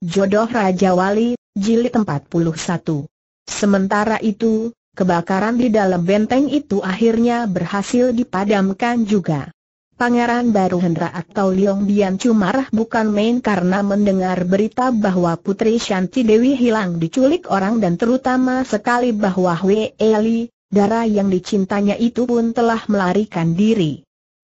Jodoh Raja Wali, Jilid 41. Sementara itu, kebakaran di dalam benteng itu akhirnya berhasil dipadamkan juga. Pangeran Baru Hendra atau Liong Bian Cumarah bukan main karena mendengar berita bahwa Putri Shanti Dewi hilang diculik orang dan terutama sekali bahwa Wei Eli, darah yang dicintanya itu pun telah melarikan diri.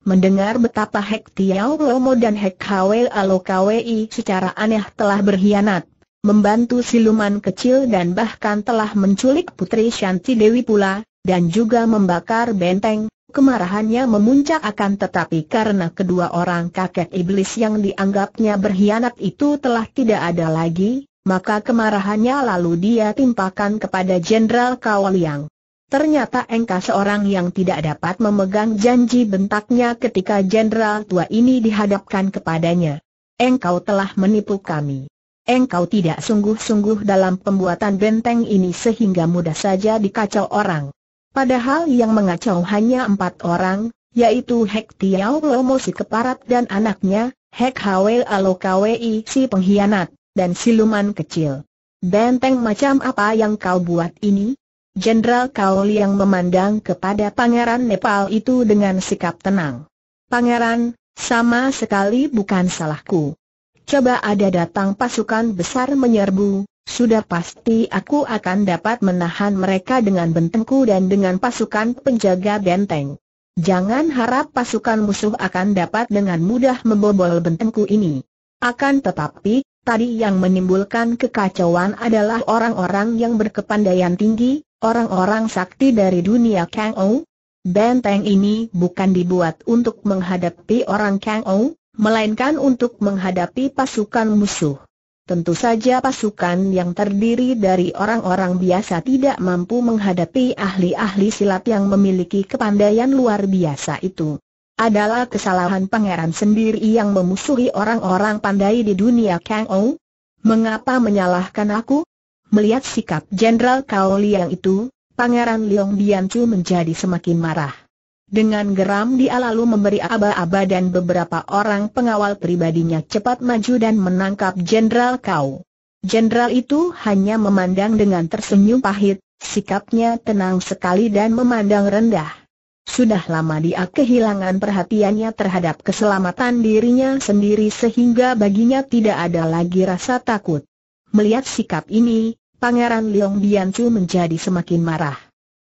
Mendengar betapa Hek Tiao Romo dan Hek Hwe Alokwi secara aneh telah berkhianat, membantu siluman kecil dan bahkan telah menculik Putri Shanti Dewi pula, dan juga membakar benteng, Kemarahannya memuncak akan tetapi karena kedua orang kakek iblis yang dianggapnya berkhianat itu telah tidak ada lagi, maka kemarahannya lalu dia timpakan kepada Jenderal Kawaliang. Ternyata engkau seorang yang tidak dapat memegang janji bentaknya ketika jenderal tua ini dihadapkan kepadanya. Engkau telah menipu kami. Engkau tidak sungguh-sungguh dalam pembuatan benteng ini sehingga mudah saja dikacau orang. Padahal yang mengacau hanya empat orang, yaitu Hek Tiau, Lomo si keparat dan anaknya, Hek Alo Kwei, si pengkhianat, dan siluman kecil. Benteng macam apa yang kau buat ini? Jenderal Kaul yang memandang kepada Pangeran Nepal itu dengan sikap tenang. Pangeran, sama sekali bukan salahku. Coba ada datang pasukan besar menyerbu, sudah pasti aku akan dapat menahan mereka dengan bentengku dan dengan pasukan penjaga benteng. Jangan harap pasukan musuh akan dapat dengan mudah membobol bentengku ini. Akan tetapi, tadi yang menimbulkan kekacauan adalah orang-orang yang berkepandaian tinggi, Orang-orang sakti dari dunia Kang Ou? Benteng ini bukan dibuat untuk menghadapi orang Kang Ou, melainkan untuk menghadapi pasukan musuh. Tentu saja pasukan yang terdiri dari orang-orang biasa tidak mampu menghadapi ahli-ahli silat yang memiliki kepandaian luar biasa itu. Adalah kesalahan pangeran sendiri yang memusuhi orang-orang pandai di dunia Kang Ou? Mengapa menyalahkan aku? Melihat sikap Jenderal Kao Liang itu, Pangeran Liong Biancu menjadi semakin marah. Dengan geram dia lalu memberi aba-aba dan beberapa orang pengawal pribadinya cepat maju dan menangkap Jenderal Kau. Jenderal itu hanya memandang dengan tersenyum pahit, sikapnya tenang sekali dan memandang rendah. Sudah lama dia kehilangan perhatiannya terhadap keselamatan dirinya sendiri sehingga baginya tidak ada lagi rasa takut. Melihat sikap ini, Pangeran Liong Biancu menjadi semakin marah.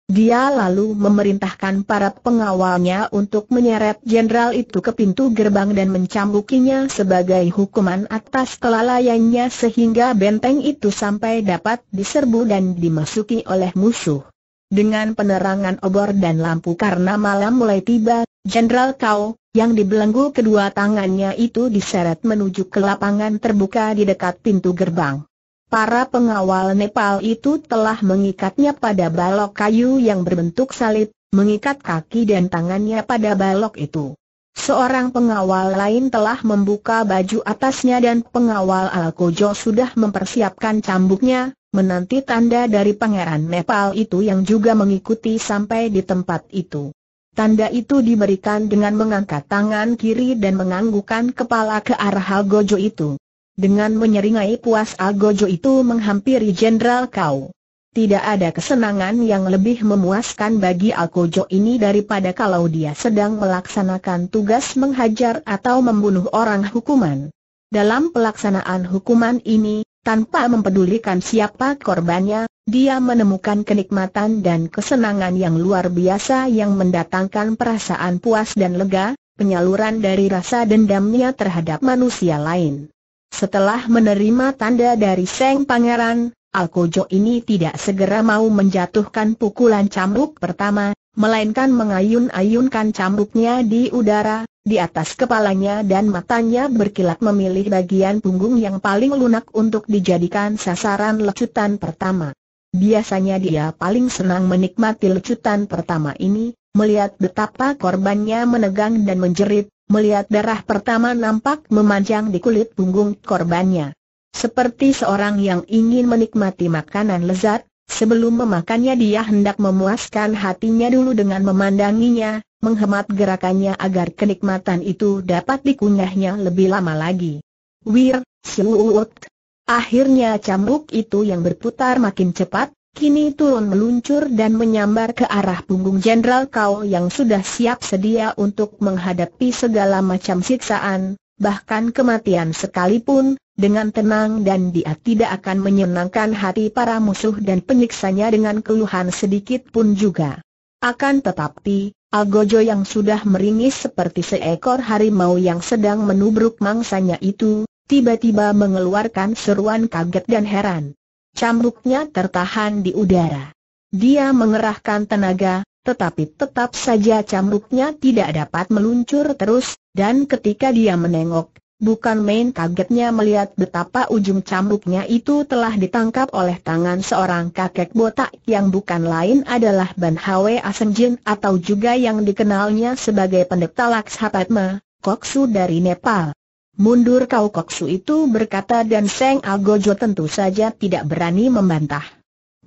Dia lalu memerintahkan para pengawalnya untuk menyeret jenderal itu ke pintu gerbang dan mencambukinya sebagai hukuman atas kelalaiannya sehingga benteng itu sampai dapat diserbu dan dimasuki oleh musuh. Dengan penerangan obor dan lampu karena malam mulai tiba, Jenderal Kau, yang dibelenggu kedua tangannya itu diseret menuju ke lapangan terbuka di dekat pintu gerbang. Para pengawal Nepal itu telah mengikatnya pada balok kayu yang berbentuk salib, mengikat kaki dan tangannya pada balok itu. Seorang pengawal lain telah membuka baju atasnya dan pengawal Alkojo sudah mempersiapkan cambuknya, menanti tanda dari pangeran Nepal itu yang juga mengikuti sampai di tempat itu. Tanda itu diberikan dengan mengangkat tangan kiri dan menganggukkan kepala ke arah Algojo itu. Dengan menyeringai puas Algojo itu menghampiri Jenderal Kau. Tidak ada kesenangan yang lebih memuaskan bagi Algojo ini daripada kalau dia sedang melaksanakan tugas menghajar atau membunuh orang hukuman. Dalam pelaksanaan hukuman ini, tanpa mempedulikan siapa korbannya, dia menemukan kenikmatan dan kesenangan yang luar biasa yang mendatangkan perasaan puas dan lega, penyaluran dari rasa dendamnya terhadap manusia lain. Setelah menerima tanda dari Seng Pangeran, Alkojo ini tidak segera mau menjatuhkan pukulan cambuk pertama, melainkan mengayun-ayunkan cambuknya di udara, di atas kepalanya dan matanya berkilat memilih bagian punggung yang paling lunak untuk dijadikan sasaran lecutan pertama. Biasanya dia paling senang menikmati lecutan pertama ini, melihat betapa korbannya menegang dan menjerit, Melihat darah pertama nampak memanjang di kulit punggung korbannya. Seperti seorang yang ingin menikmati makanan lezat, sebelum memakannya dia hendak memuaskan hatinya dulu dengan memandanginya, menghemat gerakannya agar kenikmatan itu dapat dikunyahnya lebih lama lagi. Wir, siuut. Akhirnya cambuk itu yang berputar makin cepat, kini turun meluncur dan menyambar ke arah punggung Jenderal Kau yang sudah siap sedia untuk menghadapi segala macam siksaan, bahkan kematian sekalipun, dengan tenang dan dia tidak akan menyenangkan hati para musuh dan penyiksanya dengan keluhan sedikit pun juga. Akan tetapi, Algojo yang sudah meringis seperti seekor harimau yang sedang menubruk mangsanya itu, tiba-tiba mengeluarkan seruan kaget dan heran. Cambuknya tertahan di udara. Dia mengerahkan tenaga, tetapi tetap saja cambuknya tidak dapat meluncur terus, dan ketika dia menengok, bukan main kagetnya melihat betapa ujung cambuknya itu telah ditangkap oleh tangan seorang kakek botak yang bukan lain adalah Ban Hwe Asenjin atau juga yang dikenalnya sebagai pendeta Laksapatma, Koksu dari Nepal. Mundur kau koksu itu berkata dan Seng Algojo tentu saja tidak berani membantah.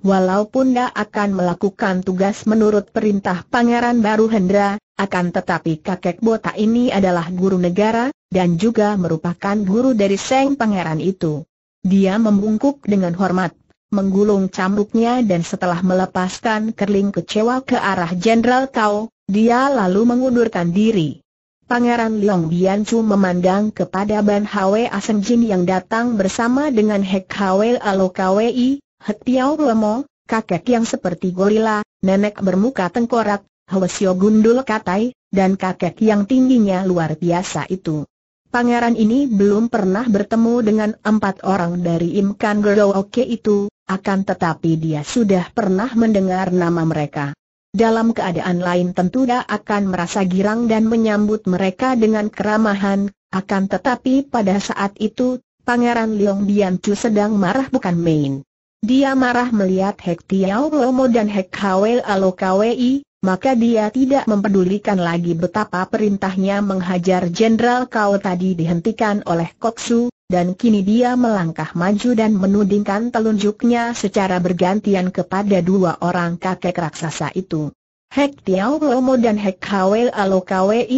Walaupun dia akan melakukan tugas menurut perintah Pangeran Baru Hendra, akan tetapi kakek botak ini adalah guru negara, dan juga merupakan guru dari Seng Pangeran itu. Dia membungkuk dengan hormat, menggulung cambuknya dan setelah melepaskan kerling kecewa ke arah Jenderal Kau, dia lalu mengundurkan diri. Pangeran Liang Biancu memandang kepada Ban Hwe Jin yang datang bersama dengan Hek Hwe Kwei, Hek Tiao Romo, kakek yang seperti gorila, nenek bermuka tengkorak, Hwasyo Gundul Katai, dan kakek yang tingginya luar biasa itu. Pangeran ini belum pernah bertemu dengan empat orang dari Imkan Gerooke itu, akan tetapi dia sudah pernah mendengar nama mereka dalam keadaan lain tentu dia akan merasa girang dan menyambut mereka dengan keramahan, akan tetapi pada saat itu, Pangeran Dian Biancu sedang marah bukan main. Dia marah melihat Hek Tiao Lomo dan Hek Hawel Alo Kwei, maka dia tidak mempedulikan lagi betapa perintahnya menghajar Jenderal Kau tadi dihentikan oleh Koksu, dan kini dia melangkah maju dan menudingkan telunjuknya secara bergantian kepada dua orang kakek raksasa itu. Hek Tiao Lomo dan Hek Hawel Alo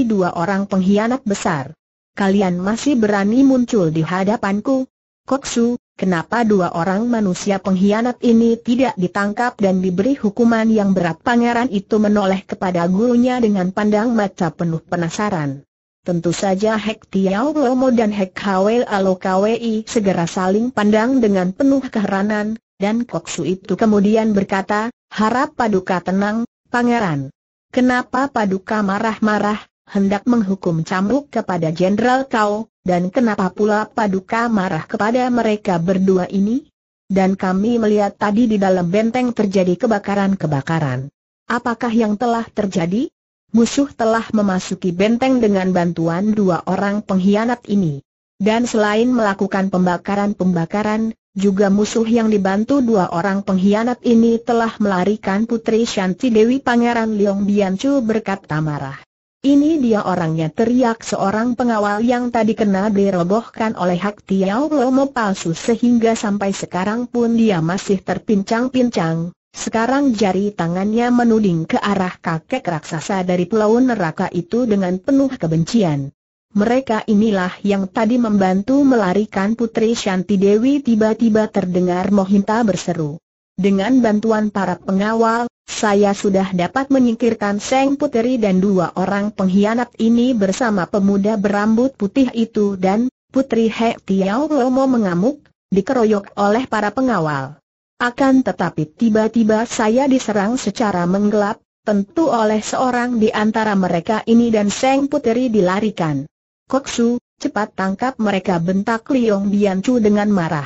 dua orang pengkhianat besar. Kalian masih berani muncul di hadapanku? Koksu, kenapa dua orang manusia pengkhianat ini tidak ditangkap dan diberi hukuman yang berat? Pangeran itu menoleh kepada gurunya dengan pandang mata penuh penasaran. Tentu saja Hek Tiao Lomo dan Hek Hwe Alo Kwi segera saling pandang dengan penuh keheranan, dan Kok Su itu kemudian berkata, harap Paduka tenang, Pangeran. Kenapa Paduka marah-marah, hendak menghukum cambuk kepada Jenderal Kau, dan kenapa pula Paduka marah kepada mereka berdua ini? Dan kami melihat tadi di dalam benteng terjadi kebakaran-kebakaran. Apakah yang telah terjadi? musuh telah memasuki benteng dengan bantuan dua orang pengkhianat ini. Dan selain melakukan pembakaran-pembakaran, juga musuh yang dibantu dua orang pengkhianat ini telah melarikan Putri Shanti Dewi Pangeran Leong Biancu berkata marah. Ini dia orangnya teriak seorang pengawal yang tadi kena dirobohkan oleh Hak Tiao Lomo palsu sehingga sampai sekarang pun dia masih terpincang-pincang. Sekarang jari tangannya menuding ke arah kakek raksasa dari pulau neraka itu dengan penuh kebencian. Mereka inilah yang tadi membantu melarikan Putri Shanti Dewi tiba-tiba terdengar Mohinta berseru. Dengan bantuan para pengawal, saya sudah dapat menyingkirkan Seng Putri dan dua orang pengkhianat ini bersama pemuda berambut putih itu dan Putri He Tiao Lomo mengamuk, dikeroyok oleh para pengawal. Akan tetapi tiba-tiba saya diserang secara menggelap, tentu oleh seorang di antara mereka ini dan Seng Puteri dilarikan. Koksu, cepat tangkap mereka bentak Liong Biancu dengan marah.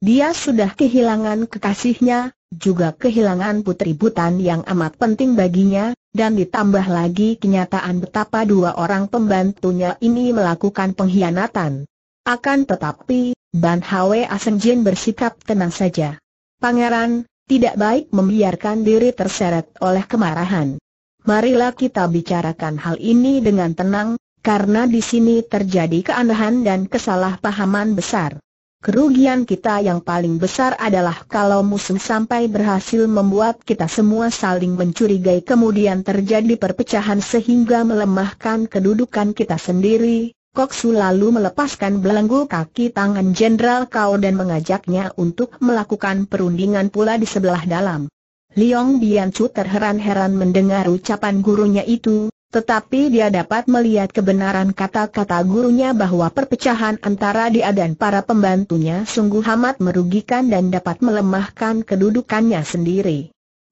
Dia sudah kehilangan kekasihnya, juga kehilangan putri butan yang amat penting baginya, dan ditambah lagi kenyataan betapa dua orang pembantunya ini melakukan pengkhianatan. Akan tetapi, Ban Hwe Asenjin bersikap tenang saja. Pangeran, tidak baik membiarkan diri terseret oleh kemarahan. Marilah kita bicarakan hal ini dengan tenang, karena di sini terjadi keanehan dan kesalahpahaman besar. Kerugian kita yang paling besar adalah kalau musuh sampai berhasil membuat kita semua saling mencurigai kemudian terjadi perpecahan sehingga melemahkan kedudukan kita sendiri, Koksu lalu melepaskan belenggu kaki tangan Jenderal Kau dan mengajaknya untuk melakukan perundingan pula di sebelah dalam. Liong Biancu terheran-heran mendengar ucapan gurunya itu, tetapi dia dapat melihat kebenaran kata-kata gurunya bahwa perpecahan antara dia dan para pembantunya sungguh amat merugikan dan dapat melemahkan kedudukannya sendiri.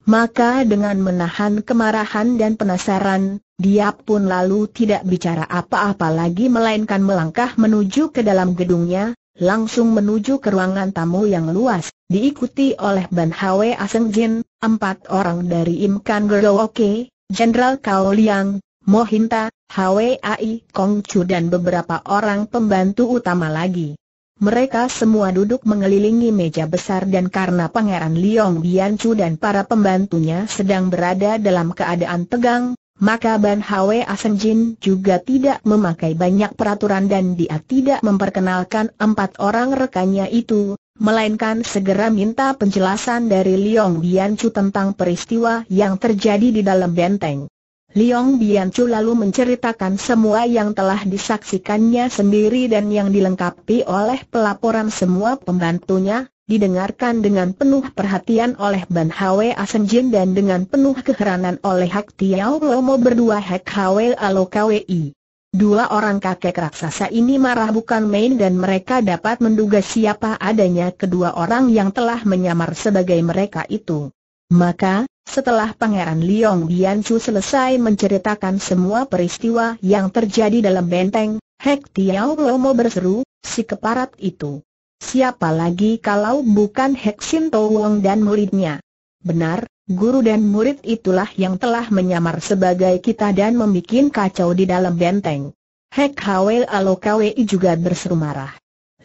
Maka dengan menahan kemarahan dan penasaran, dia pun lalu tidak bicara apa-apa lagi melainkan melangkah menuju ke dalam gedungnya, langsung menuju ke ruangan tamu yang luas, diikuti oleh Ban Hwe Aseng Jin, empat orang dari Im Gero Oke, Jenderal Kao Liang, Mohinta, Ai Kong Chu dan beberapa orang pembantu utama lagi. Mereka semua duduk mengelilingi meja besar dan karena Pangeran Liong Biancu dan para pembantunya sedang berada dalam keadaan tegang, maka Ban Hwe Asenjin juga tidak memakai banyak peraturan dan dia tidak memperkenalkan empat orang rekannya itu, melainkan segera minta penjelasan dari Liong Biancu tentang peristiwa yang terjadi di dalam benteng. Liong Biancu lalu menceritakan semua yang telah disaksikannya sendiri dan yang dilengkapi oleh pelaporan semua pembantunya, didengarkan dengan penuh perhatian oleh Ban Hwe Jin dan dengan penuh keheranan oleh Hak Tiau Lomo berdua Hak Hwe Alo Kwi. Dua orang kakek raksasa ini marah bukan main dan mereka dapat menduga siapa adanya kedua orang yang telah menyamar sebagai mereka itu. Maka, setelah Pangeran Liong Biancu selesai menceritakan semua peristiwa yang terjadi dalam benteng, Hek Tiao Lomo berseru, si keparat itu. Siapa lagi kalau bukan Hek Sinto Wong dan muridnya? Benar, guru dan murid itulah yang telah menyamar sebagai kita dan membuat kacau di dalam benteng. Hek Hwe Alokawi juga berseru marah.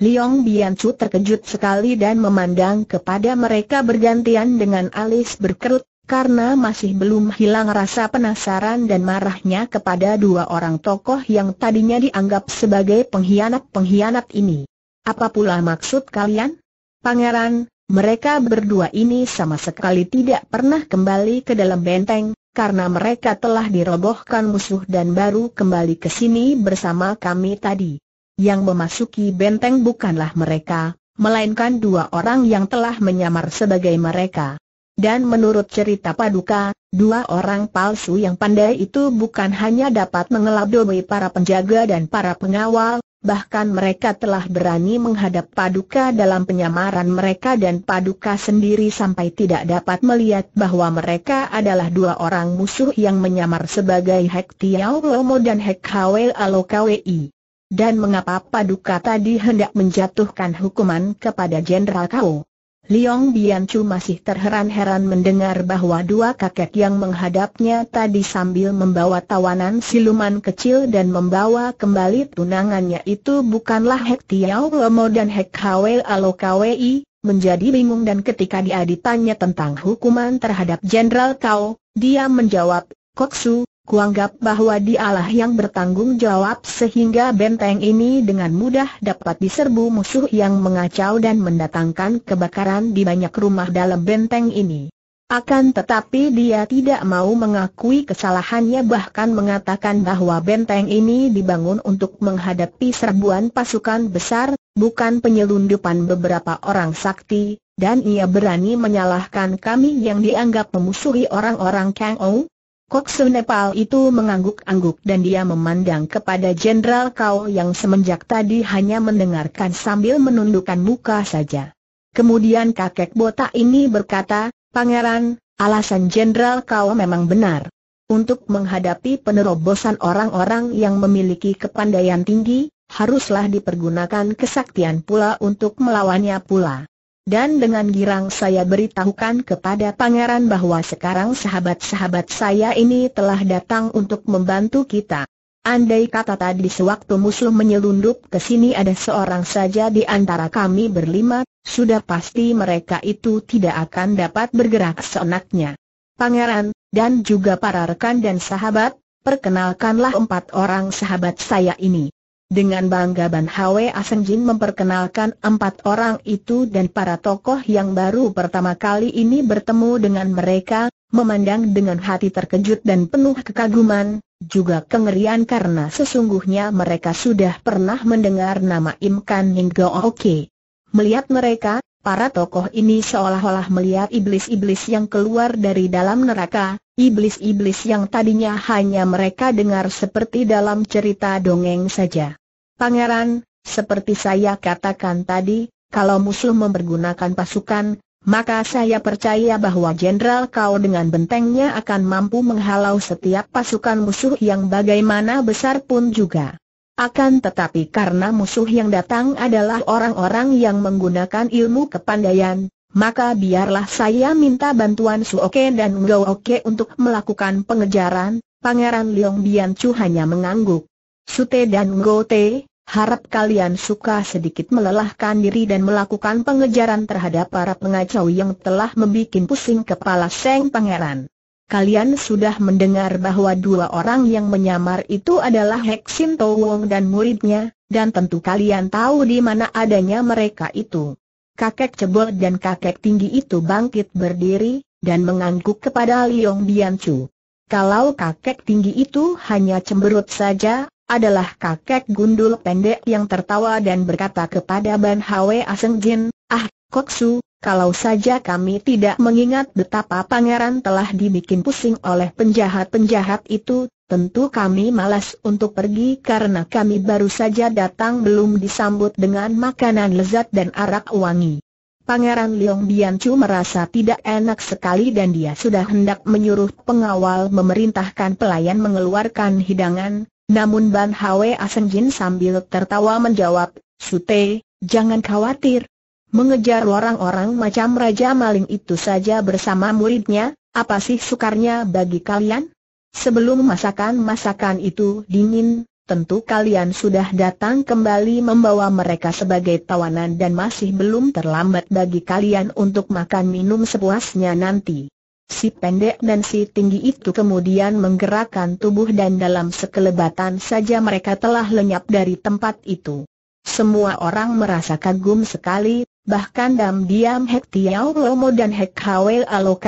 Liong Biancu terkejut sekali dan memandang kepada mereka bergantian dengan alis berkerut, karena masih belum hilang rasa penasaran dan marahnya kepada dua orang tokoh yang tadinya dianggap sebagai pengkhianat-pengkhianat ini. Apa pula maksud kalian? Pangeran, mereka berdua ini sama sekali tidak pernah kembali ke dalam benteng, karena mereka telah dirobohkan musuh dan baru kembali ke sini bersama kami tadi. Yang memasuki benteng bukanlah mereka, melainkan dua orang yang telah menyamar sebagai mereka. Dan menurut cerita Paduka, dua orang palsu yang pandai itu bukan hanya dapat mengelabui para penjaga dan para pengawal, bahkan mereka telah berani menghadap Paduka dalam penyamaran mereka dan Paduka sendiri sampai tidak dapat melihat bahwa mereka adalah dua orang musuh yang menyamar sebagai Hek Tiaw Lomo dan Hek Hwe Alokawi. Dan mengapa Paduka tadi hendak menjatuhkan hukuman kepada Jenderal Kau? Liong Bianchu masih terheran-heran mendengar bahwa dua kakek yang menghadapnya tadi sambil membawa tawanan siluman kecil dan membawa kembali tunangannya itu bukanlah Hek Tiao Lomo dan Hek Hwe Alo Kwi, menjadi bingung dan ketika dia ditanya tentang hukuman terhadap Jenderal Kau, dia menjawab, Koksu, Kuanggap bahwa dialah yang bertanggung jawab sehingga benteng ini dengan mudah dapat diserbu musuh yang mengacau dan mendatangkan kebakaran di banyak rumah dalam benteng ini. Akan tetapi dia tidak mau mengakui kesalahannya bahkan mengatakan bahwa benteng ini dibangun untuk menghadapi serbuan pasukan besar, bukan penyelundupan beberapa orang sakti, dan ia berani menyalahkan kami yang dianggap memusuhi orang-orang Kang Ou, Koksu Nepal itu mengangguk-angguk dan dia memandang kepada Jenderal Kau yang semenjak tadi hanya mendengarkan sambil menundukkan muka saja. Kemudian kakek botak ini berkata, Pangeran, alasan Jenderal Kau memang benar. Untuk menghadapi penerobosan orang-orang yang memiliki kepandaian tinggi, haruslah dipergunakan kesaktian pula untuk melawannya pula. Dan dengan girang saya beritahukan kepada pangeran bahwa sekarang sahabat-sahabat saya ini telah datang untuk membantu kita. Andai kata tadi sewaktu musuh menyelundup ke sini ada seorang saja di antara kami berlima, sudah pasti mereka itu tidak akan dapat bergerak seenaknya. Pangeran, dan juga para rekan dan sahabat, perkenalkanlah empat orang sahabat saya ini. Dengan bangga Ban Hwe Asenjin memperkenalkan empat orang itu dan para tokoh yang baru pertama kali ini bertemu dengan mereka, memandang dengan hati terkejut dan penuh kekaguman, juga kengerian karena sesungguhnya mereka sudah pernah mendengar nama Im Kan Go Oke. Melihat mereka, para tokoh ini seolah-olah melihat iblis-iblis yang keluar dari dalam neraka, iblis-iblis yang tadinya hanya mereka dengar seperti dalam cerita dongeng saja. Pangeran, seperti saya katakan tadi, kalau musuh mempergunakan pasukan, maka saya percaya bahwa Jenderal Kau dengan bentengnya akan mampu menghalau setiap pasukan musuh yang bagaimana besar pun juga. Akan tetapi karena musuh yang datang adalah orang-orang yang menggunakan ilmu kepandaian, maka biarlah saya minta bantuan Suoke dan Ngooke untuk melakukan pengejaran, Pangeran Leong Biancu hanya mengangguk. Sute dan Ngote, harap kalian suka sedikit melelahkan diri dan melakukan pengejaran terhadap para pengacau yang telah membuat pusing kepala Seng Pangeran. Kalian sudah mendengar bahwa dua orang yang menyamar itu adalah Heksin Towong dan muridnya, dan tentu kalian tahu di mana adanya mereka itu. Kakek cebol dan kakek tinggi itu bangkit berdiri, dan mengangguk kepada Liong Biancu. Kalau kakek tinggi itu hanya cemberut saja, adalah kakek gundul pendek yang tertawa dan berkata kepada Ban Hwe Aseng Jin, Ah, Koksu, kalau saja kami tidak mengingat betapa pangeran telah dibikin pusing oleh penjahat-penjahat itu, tentu kami malas untuk pergi karena kami baru saja datang belum disambut dengan makanan lezat dan arak wangi. Pangeran Leong Biancu merasa tidak enak sekali dan dia sudah hendak menyuruh pengawal memerintahkan pelayan mengeluarkan hidangan, namun Ban Hwe Jin sambil tertawa menjawab, Sute, jangan khawatir. Mengejar orang-orang macam Raja Maling itu saja bersama muridnya, apa sih sukarnya bagi kalian? Sebelum masakan-masakan itu dingin, tentu kalian sudah datang kembali membawa mereka sebagai tawanan dan masih belum terlambat bagi kalian untuk makan minum sepuasnya nanti. Si pendek dan si tinggi itu kemudian menggerakkan tubuh dan dalam sekelebatan saja mereka telah lenyap dari tempat itu. Semua orang merasa kagum sekali, bahkan diam-diam Hek Tiau Lomo dan Hek Hwe Alo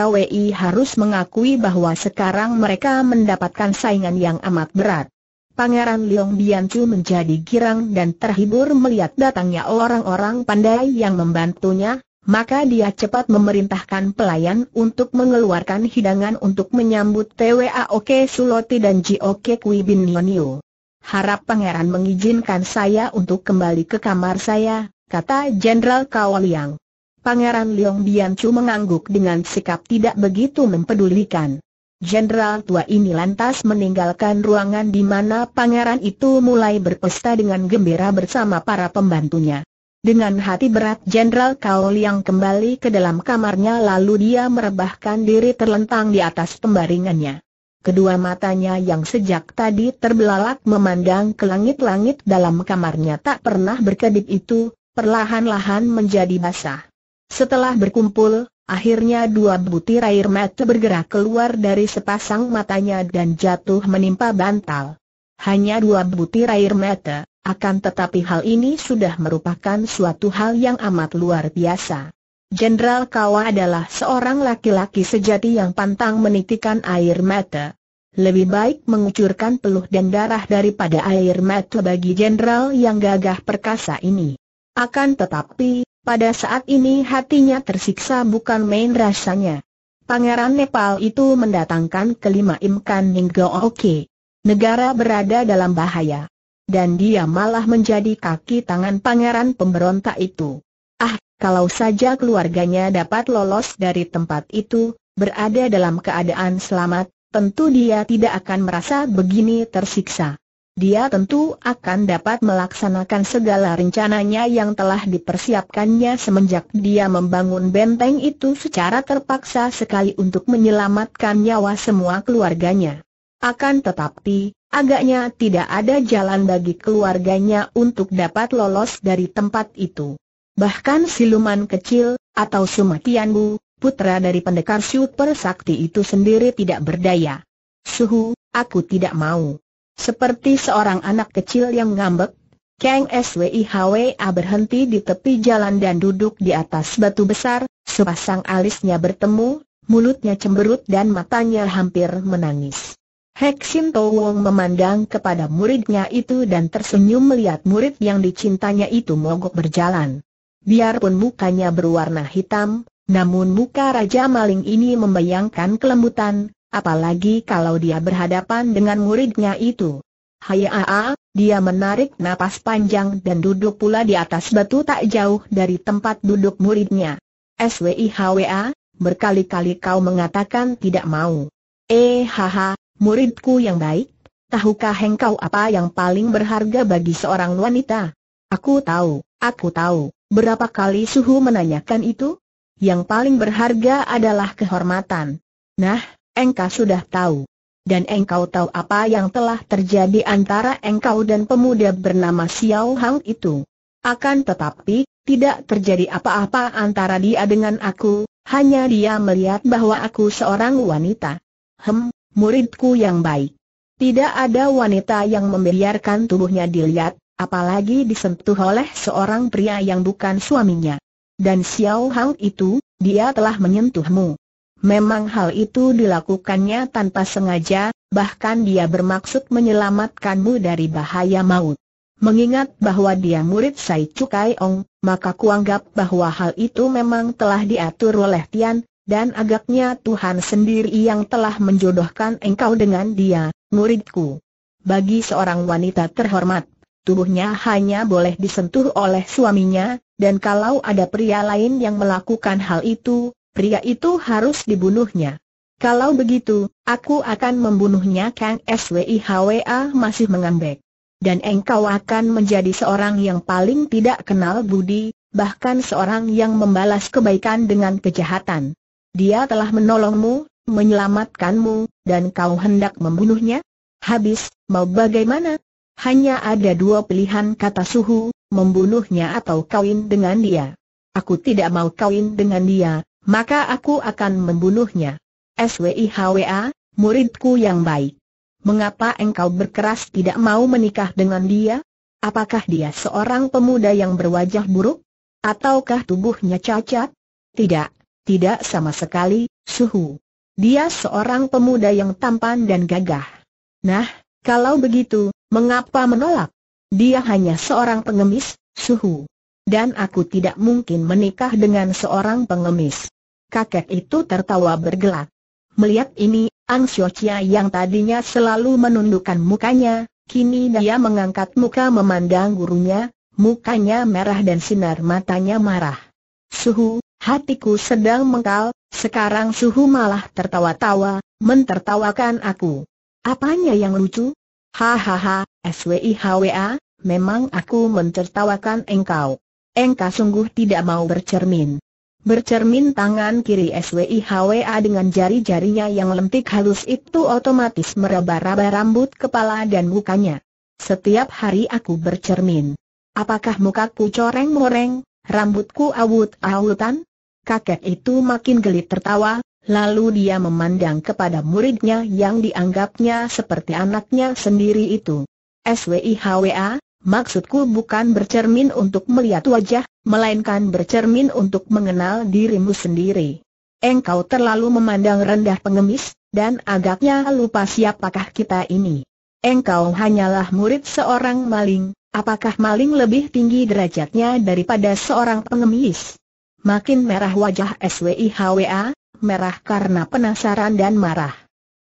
harus mengakui bahwa sekarang mereka mendapatkan saingan yang amat berat. Pangeran Leong Biancu menjadi girang dan terhibur melihat datangnya orang-orang pandai yang membantunya, maka dia cepat memerintahkan pelayan untuk mengeluarkan hidangan untuk menyambut TWA Oke Suloti dan Ji Oke Kui Bin Harap pangeran mengizinkan saya untuk kembali ke kamar saya, kata Jenderal Kawaliang. Pangeran Leong Biancu mengangguk dengan sikap tidak begitu mempedulikan. Jenderal tua ini lantas meninggalkan ruangan di mana pangeran itu mulai berpesta dengan gembira bersama para pembantunya. Dengan hati berat Jenderal Kao Liang kembali ke dalam kamarnya lalu dia merebahkan diri terlentang di atas pembaringannya. Kedua matanya yang sejak tadi terbelalak memandang ke langit-langit dalam kamarnya tak pernah berkedip itu, perlahan-lahan menjadi basah. Setelah berkumpul, akhirnya dua butir air mata bergerak keluar dari sepasang matanya dan jatuh menimpa bantal. Hanya dua butir air mata, akan tetapi hal ini sudah merupakan suatu hal yang amat luar biasa. Jenderal Kawa adalah seorang laki-laki sejati yang pantang menitikan air mata. Lebih baik mengucurkan peluh dan darah daripada air mata bagi jenderal yang gagah perkasa ini. Akan tetapi, pada saat ini hatinya tersiksa bukan main rasanya. Pangeran Nepal itu mendatangkan kelima imkan hingga oke. Negara berada dalam bahaya dan dia malah menjadi kaki tangan pangeran pemberontak itu. Ah, kalau saja keluarganya dapat lolos dari tempat itu, berada dalam keadaan selamat, tentu dia tidak akan merasa begini tersiksa. Dia tentu akan dapat melaksanakan segala rencananya yang telah dipersiapkannya semenjak dia membangun benteng itu secara terpaksa sekali untuk menyelamatkan nyawa semua keluarganya. Akan tetapi, agaknya tidak ada jalan bagi keluarganya untuk dapat lolos dari tempat itu. Bahkan siluman kecil, atau Sumatianbu, putra dari pendekar super sakti itu sendiri tidak berdaya. Suhu, aku tidak mau. Seperti seorang anak kecil yang ngambek, Kang SWIHWA berhenti di tepi jalan dan duduk di atas batu besar, sepasang alisnya bertemu, mulutnya cemberut dan matanya hampir menangis. Heksin Towong memandang kepada muridnya itu dan tersenyum melihat murid yang dicintanya itu mogok berjalan. Biarpun mukanya berwarna hitam, namun muka Raja Maling ini membayangkan kelembutan, apalagi kalau dia berhadapan dengan muridnya itu. Hayaa, dia menarik napas panjang dan duduk pula di atas batu tak jauh dari tempat duduk muridnya. SWIHWA, berkali-kali kau mengatakan tidak mau. Eh haha, Muridku yang baik, tahukah engkau apa yang paling berharga bagi seorang wanita? Aku tahu, aku tahu, berapa kali suhu menanyakan itu? Yang paling berharga adalah kehormatan. Nah, engkau sudah tahu. Dan engkau tahu apa yang telah terjadi antara engkau dan pemuda bernama Xiao Hang itu. Akan tetapi, tidak terjadi apa-apa antara dia dengan aku, hanya dia melihat bahwa aku seorang wanita. Hem, muridku yang baik. Tidak ada wanita yang membiarkan tubuhnya dilihat, apalagi disentuh oleh seorang pria yang bukan suaminya. Dan Xiao Hang itu, dia telah menyentuhmu. Memang hal itu dilakukannya tanpa sengaja, bahkan dia bermaksud menyelamatkanmu dari bahaya maut. Mengingat bahwa dia murid Sai Cukai Ong, maka kuanggap bahwa hal itu memang telah diatur oleh Tian dan agaknya Tuhan sendiri yang telah menjodohkan engkau dengan dia, muridku. Bagi seorang wanita terhormat, tubuhnya hanya boleh disentuh oleh suaminya, dan kalau ada pria lain yang melakukan hal itu, pria itu harus dibunuhnya. Kalau begitu, aku akan membunuhnya Kang SWIHWA masih mengambek. Dan engkau akan menjadi seorang yang paling tidak kenal budi, bahkan seorang yang membalas kebaikan dengan kejahatan. Dia telah menolongmu, menyelamatkanmu, dan kau hendak membunuhnya? Habis, mau bagaimana? Hanya ada dua pilihan kata suhu, membunuhnya atau kawin dengan dia. Aku tidak mau kawin dengan dia, maka aku akan membunuhnya. SWIHWA, muridku yang baik. Mengapa engkau berkeras tidak mau menikah dengan dia? Apakah dia seorang pemuda yang berwajah buruk? Ataukah tubuhnya cacat? Tidak, tidak sama sekali, suhu. Dia seorang pemuda yang tampan dan gagah. Nah, kalau begitu, mengapa menolak? Dia hanya seorang pengemis, suhu. Dan aku tidak mungkin menikah dengan seorang pengemis. Kakek itu tertawa bergelak. Melihat ini, Ang Xiao yang tadinya selalu menundukkan mukanya, kini dia mengangkat muka memandang gurunya, mukanya merah dan sinar matanya marah. Suhu, Hatiku sedang mengkal, sekarang suhu malah tertawa-tawa, mentertawakan aku. Apanya yang lucu? Hahaha, SWIHWA, memang aku mentertawakan engkau. Engkau sungguh tidak mau bercermin. Bercermin tangan kiri SWIHWA dengan jari-jarinya yang lentik halus itu otomatis meraba-raba rambut kepala dan mukanya. Setiap hari aku bercermin. Apakah mukaku coreng-moreng, rambutku awut-awutan? kakek itu makin gelit tertawa, lalu dia memandang kepada muridnya yang dianggapnya seperti anaknya sendiri itu. SWIHWA, maksudku bukan bercermin untuk melihat wajah, melainkan bercermin untuk mengenal dirimu sendiri. Engkau terlalu memandang rendah pengemis, dan agaknya lupa siapakah kita ini. Engkau hanyalah murid seorang maling, apakah maling lebih tinggi derajatnya daripada seorang pengemis? Makin merah wajah SWIHWA, merah karena penasaran dan marah.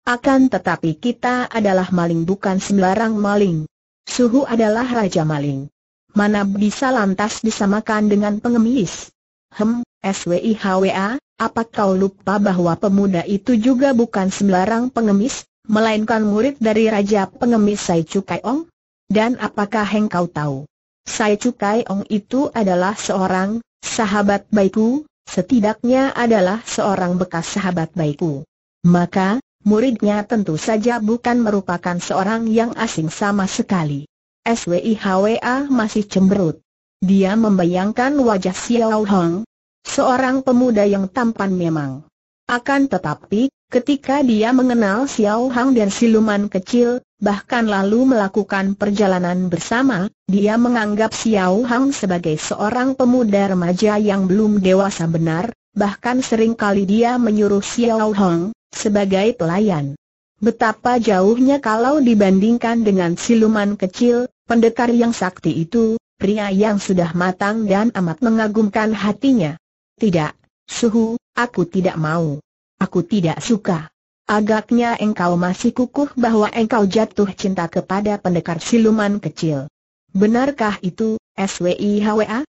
Akan tetapi kita adalah maling bukan sembarang maling. Suhu adalah raja maling. Mana bisa lantas disamakan dengan pengemis? Hem, SWIHWA, apa kau lupa bahwa pemuda itu juga bukan sembarang pengemis, melainkan murid dari Raja Pengemis Sai Cukai Ong? Dan apakah engkau tahu? Sai Cukai Ong itu adalah seorang sahabat baikku, setidaknya adalah seorang bekas sahabat baikku. Maka, muridnya tentu saja bukan merupakan seorang yang asing sama sekali. SWIHWA masih cemberut. Dia membayangkan wajah Xiao Hong, seorang pemuda yang tampan memang. Akan tetapi, Ketika dia mengenal Xiao Hang dan siluman kecil, bahkan lalu melakukan perjalanan bersama, dia menganggap Xiao Hang sebagai seorang pemuda remaja yang belum dewasa benar, bahkan sering kali dia menyuruh Xiao Hang sebagai pelayan. Betapa jauhnya kalau dibandingkan dengan siluman kecil, pendekar yang sakti itu, pria yang sudah matang dan amat mengagumkan hatinya. Tidak, Suhu, aku tidak mau. Aku tidak suka. Agaknya engkau masih kukuh bahwa engkau jatuh cinta kepada pendekar siluman kecil. Benarkah itu, SWIHWA?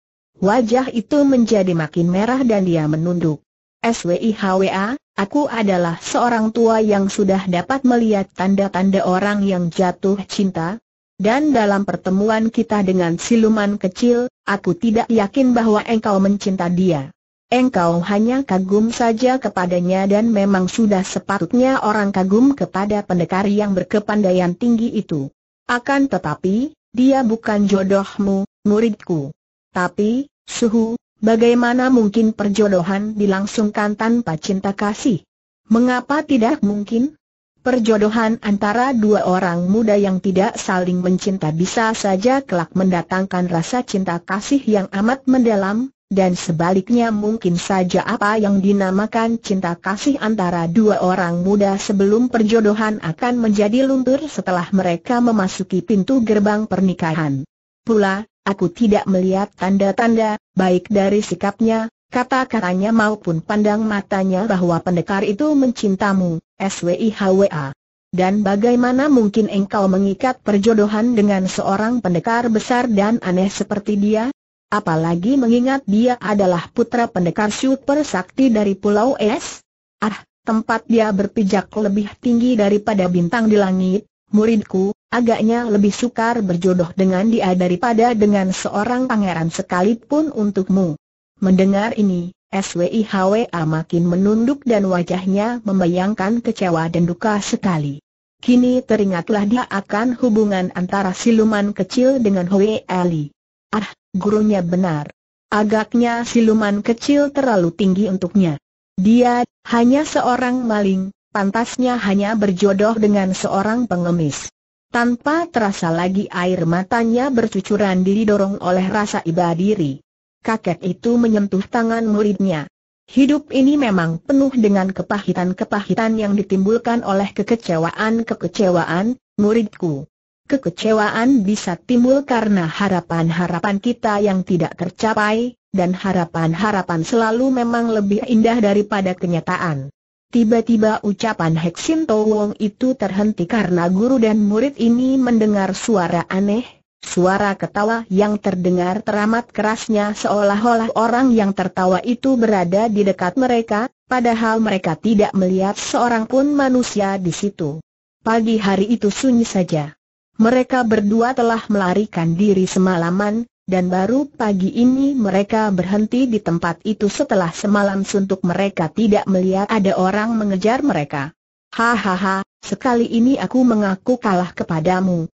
Wajah itu menjadi makin merah dan dia menunduk. SWIHWA, aku adalah seorang tua yang sudah dapat melihat tanda-tanda orang yang jatuh cinta. Dan dalam pertemuan kita dengan siluman kecil, aku tidak yakin bahwa engkau mencinta dia. Engkau hanya kagum saja kepadanya dan memang sudah sepatutnya orang kagum kepada pendekar yang berkepandaian tinggi itu. Akan tetapi, dia bukan jodohmu, muridku. Tapi, suhu, bagaimana mungkin perjodohan dilangsungkan tanpa cinta kasih? Mengapa tidak mungkin? Perjodohan antara dua orang muda yang tidak saling mencinta bisa saja kelak mendatangkan rasa cinta kasih yang amat mendalam, dan sebaliknya mungkin saja apa yang dinamakan cinta kasih antara dua orang muda sebelum perjodohan akan menjadi luntur setelah mereka memasuki pintu gerbang pernikahan. Pula, aku tidak melihat tanda-tanda, baik dari sikapnya, kata-katanya maupun pandang matanya bahwa pendekar itu mencintamu, SWIHWA. Dan bagaimana mungkin engkau mengikat perjodohan dengan seorang pendekar besar dan aneh seperti dia? apalagi mengingat dia adalah putra pendekar super sakti dari Pulau Es? Ah, tempat dia berpijak lebih tinggi daripada bintang di langit, muridku, agaknya lebih sukar berjodoh dengan dia daripada dengan seorang pangeran sekalipun untukmu. Mendengar ini, SWIHWA makin menunduk dan wajahnya membayangkan kecewa dan duka sekali. Kini teringatlah dia akan hubungan antara siluman kecil dengan Hwee Ali. Ah, gurunya benar. Agaknya siluman kecil terlalu tinggi untuknya. Dia hanya seorang maling, pantasnya hanya berjodoh dengan seorang pengemis. Tanpa terasa lagi air matanya bercucuran didorong oleh rasa iba diri. Kakek itu menyentuh tangan muridnya. Hidup ini memang penuh dengan kepahitan-kepahitan yang ditimbulkan oleh kekecewaan-kekecewaan, muridku. Kekecewaan bisa timbul karena harapan-harapan kita yang tidak tercapai, dan harapan-harapan selalu memang lebih indah daripada kenyataan. Tiba-tiba ucapan Heksin Wong itu terhenti karena guru dan murid ini mendengar suara aneh, suara ketawa yang terdengar teramat kerasnya seolah-olah orang yang tertawa itu berada di dekat mereka, padahal mereka tidak melihat seorang pun manusia di situ. Pagi hari itu sunyi saja. Mereka berdua telah melarikan diri semalaman, dan baru pagi ini mereka berhenti di tempat itu setelah semalam suntuk mereka tidak melihat ada orang mengejar mereka. Hahaha, sekali ini aku mengaku kalah kepadamu,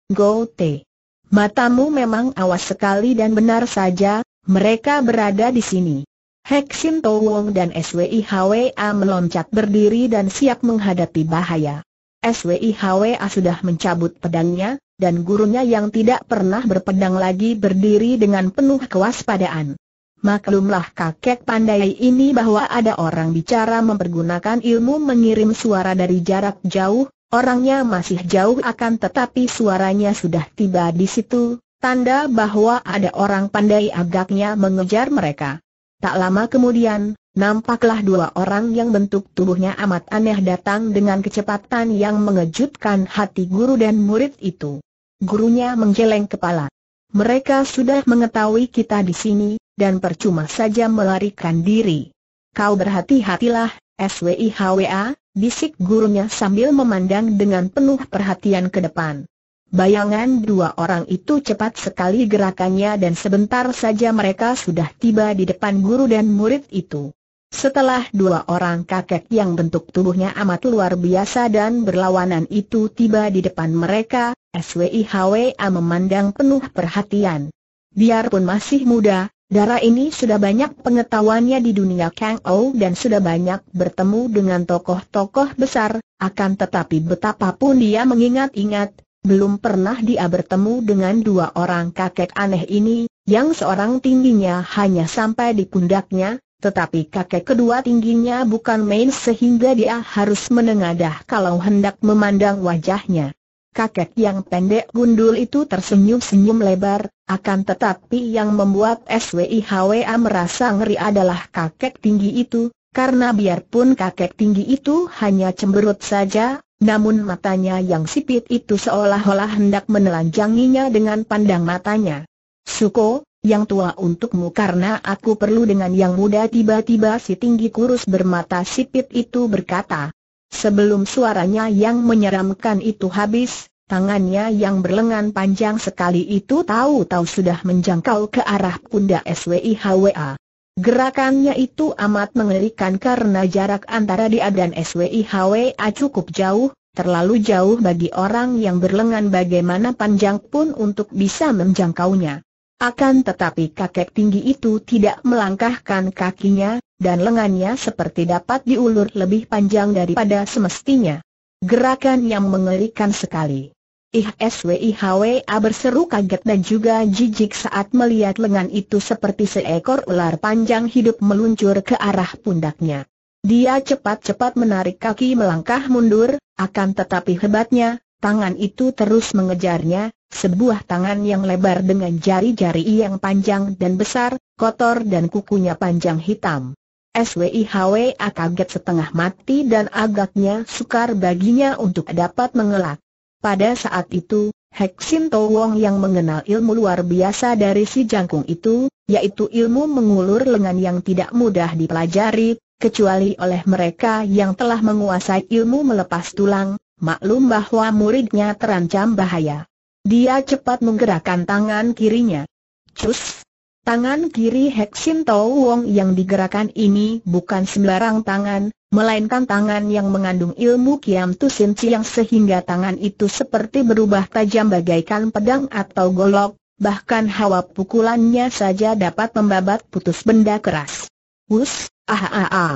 Te. Matamu memang awas sekali dan benar saja, mereka berada di sini. Heksin Towong dan SWI HWA meloncat berdiri dan siap menghadapi bahaya. SWIHWA sudah mencabut pedangnya, dan gurunya yang tidak pernah berpedang lagi berdiri dengan penuh kewaspadaan. Maklumlah kakek pandai ini bahwa ada orang bicara mempergunakan ilmu mengirim suara dari jarak jauh, orangnya masih jauh akan tetapi suaranya sudah tiba di situ, tanda bahwa ada orang pandai agaknya mengejar mereka. Tak lama kemudian, Nampaklah dua orang yang bentuk tubuhnya amat aneh datang dengan kecepatan yang mengejutkan hati guru dan murid itu. Gurunya menggeleng kepala. Mereka sudah mengetahui kita di sini, dan percuma saja melarikan diri. Kau berhati-hatilah, SWIHWA, bisik gurunya sambil memandang dengan penuh perhatian ke depan. Bayangan dua orang itu cepat sekali gerakannya dan sebentar saja mereka sudah tiba di depan guru dan murid itu. Setelah dua orang kakek yang bentuk tubuhnya amat luar biasa dan berlawanan itu tiba di depan mereka, SWIHWA memandang penuh perhatian. Biarpun masih muda, darah ini sudah banyak pengetahuannya di dunia Kang O dan sudah banyak bertemu dengan tokoh-tokoh besar, akan tetapi betapapun dia mengingat-ingat, belum pernah dia bertemu dengan dua orang kakek aneh ini, yang seorang tingginya hanya sampai di pundaknya, tetapi kakek kedua tingginya bukan main sehingga dia harus menengadah kalau hendak memandang wajahnya. Kakek yang pendek gundul itu tersenyum-senyum lebar, akan tetapi yang membuat SWIHWA merasa ngeri adalah kakek tinggi itu, karena biarpun kakek tinggi itu hanya cemberut saja, namun matanya yang sipit itu seolah-olah hendak menelanjanginya dengan pandang matanya. Suko, yang tua untukmu karena aku perlu dengan yang muda tiba-tiba si tinggi kurus bermata sipit itu berkata. Sebelum suaranya yang menyeramkan itu habis, tangannya yang berlengan panjang sekali itu tahu-tahu sudah menjangkau ke arah pundak SWIHWA. Gerakannya itu amat mengerikan karena jarak antara dia dan SWIHWA cukup jauh, terlalu jauh bagi orang yang berlengan bagaimana panjang pun untuk bisa menjangkaunya. Akan tetapi kakek tinggi itu tidak melangkahkan kakinya, dan lengannya seperti dapat diulur lebih panjang daripada semestinya. Gerakan yang mengerikan sekali. IHSWIHWA berseru kaget dan juga jijik saat melihat lengan itu seperti seekor ular panjang hidup meluncur ke arah pundaknya. Dia cepat-cepat menarik kaki melangkah mundur, akan tetapi hebatnya, tangan itu terus mengejarnya, sebuah tangan yang lebar dengan jari-jari yang panjang dan besar, kotor dan kukunya panjang hitam. SWIHWA kaget setengah mati dan agaknya sukar baginya untuk dapat mengelak. Pada saat itu, Heksin Wong yang mengenal ilmu luar biasa dari si jangkung itu, yaitu ilmu mengulur lengan yang tidak mudah dipelajari, kecuali oleh mereka yang telah menguasai ilmu melepas tulang, maklum bahwa muridnya terancam bahaya. Dia cepat menggerakkan tangan kirinya. Cus! Tangan kiri Sin Tau Wong yang digerakkan ini bukan sembarang tangan, melainkan tangan yang mengandung ilmu Kiam Tu Sin Chiang sehingga tangan itu seperti berubah tajam bagaikan pedang atau golok, bahkan hawa pukulannya saja dapat membabat putus benda keras. Wus, ah ah ah.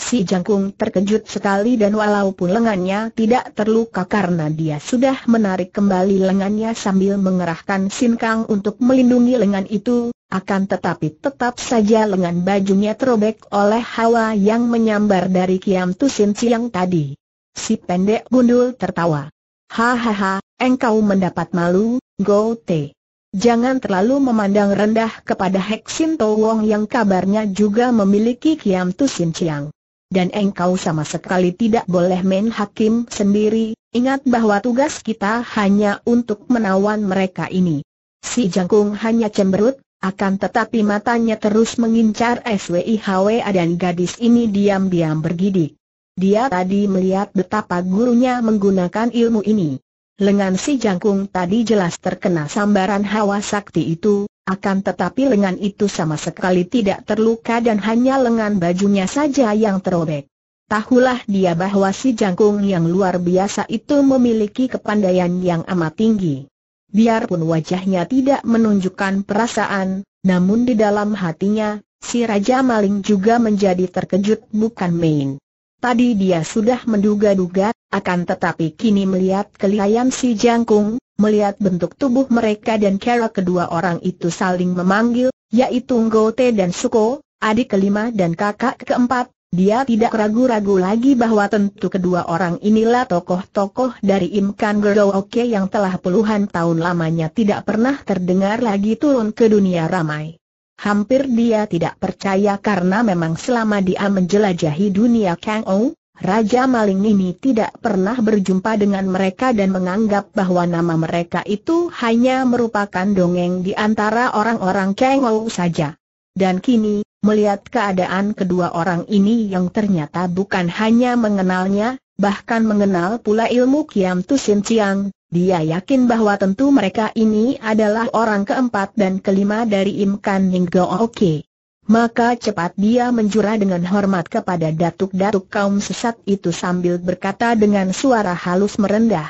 Si jangkung terkejut sekali dan walaupun lengannya tidak terluka karena dia sudah menarik kembali lengannya sambil mengerahkan sinkang untuk melindungi lengan itu, akan tetapi tetap saja lengan bajunya terobek oleh hawa yang menyambar dari Kiam Sin siang tadi. Si pendek gundul tertawa. Hahaha, engkau mendapat malu, Go Te. Jangan terlalu memandang rendah kepada Hexin Towong yang kabarnya juga memiliki Kiam Sin Siang dan engkau sama sekali tidak boleh main hakim sendiri, ingat bahwa tugas kita hanya untuk menawan mereka ini. Si Jangkung hanya cemberut, akan tetapi matanya terus mengincar SWIHWA dan gadis ini diam-diam bergidik. Dia tadi melihat betapa gurunya menggunakan ilmu ini. Lengan si Jangkung tadi jelas terkena sambaran hawa sakti itu, akan tetapi lengan itu sama sekali tidak terluka dan hanya lengan bajunya saja yang terobek. Tahulah dia bahwa si jangkung yang luar biasa itu memiliki kepandaian yang amat tinggi. Biarpun wajahnya tidak menunjukkan perasaan, namun di dalam hatinya, si Raja Maling juga menjadi terkejut bukan main. Tadi dia sudah menduga-duga, akan tetapi kini melihat kelihayan si jangkung, melihat bentuk tubuh mereka dan cara kedua orang itu saling memanggil, yaitu Ngote dan Suko, adik kelima dan kakak keempat, dia tidak ragu-ragu lagi bahwa tentu kedua orang inilah tokoh-tokoh dari Imkan Gerooke yang telah puluhan tahun lamanya tidak pernah terdengar lagi turun ke dunia ramai. Hampir dia tidak percaya karena memang selama dia menjelajahi dunia Kang Ou, Raja Maling ini tidak pernah berjumpa dengan mereka dan menganggap bahwa nama mereka itu hanya merupakan dongeng di antara orang-orang Kang Ou saja. Dan kini, melihat keadaan kedua orang ini yang ternyata bukan hanya mengenalnya, bahkan mengenal pula ilmu Kiam Tu Sin Chiang, dia yakin bahwa tentu mereka ini adalah orang keempat dan kelima dari Im Kan Ning Oke. Maka cepat dia menjura dengan hormat kepada datuk-datuk kaum sesat itu sambil berkata dengan suara halus merendah.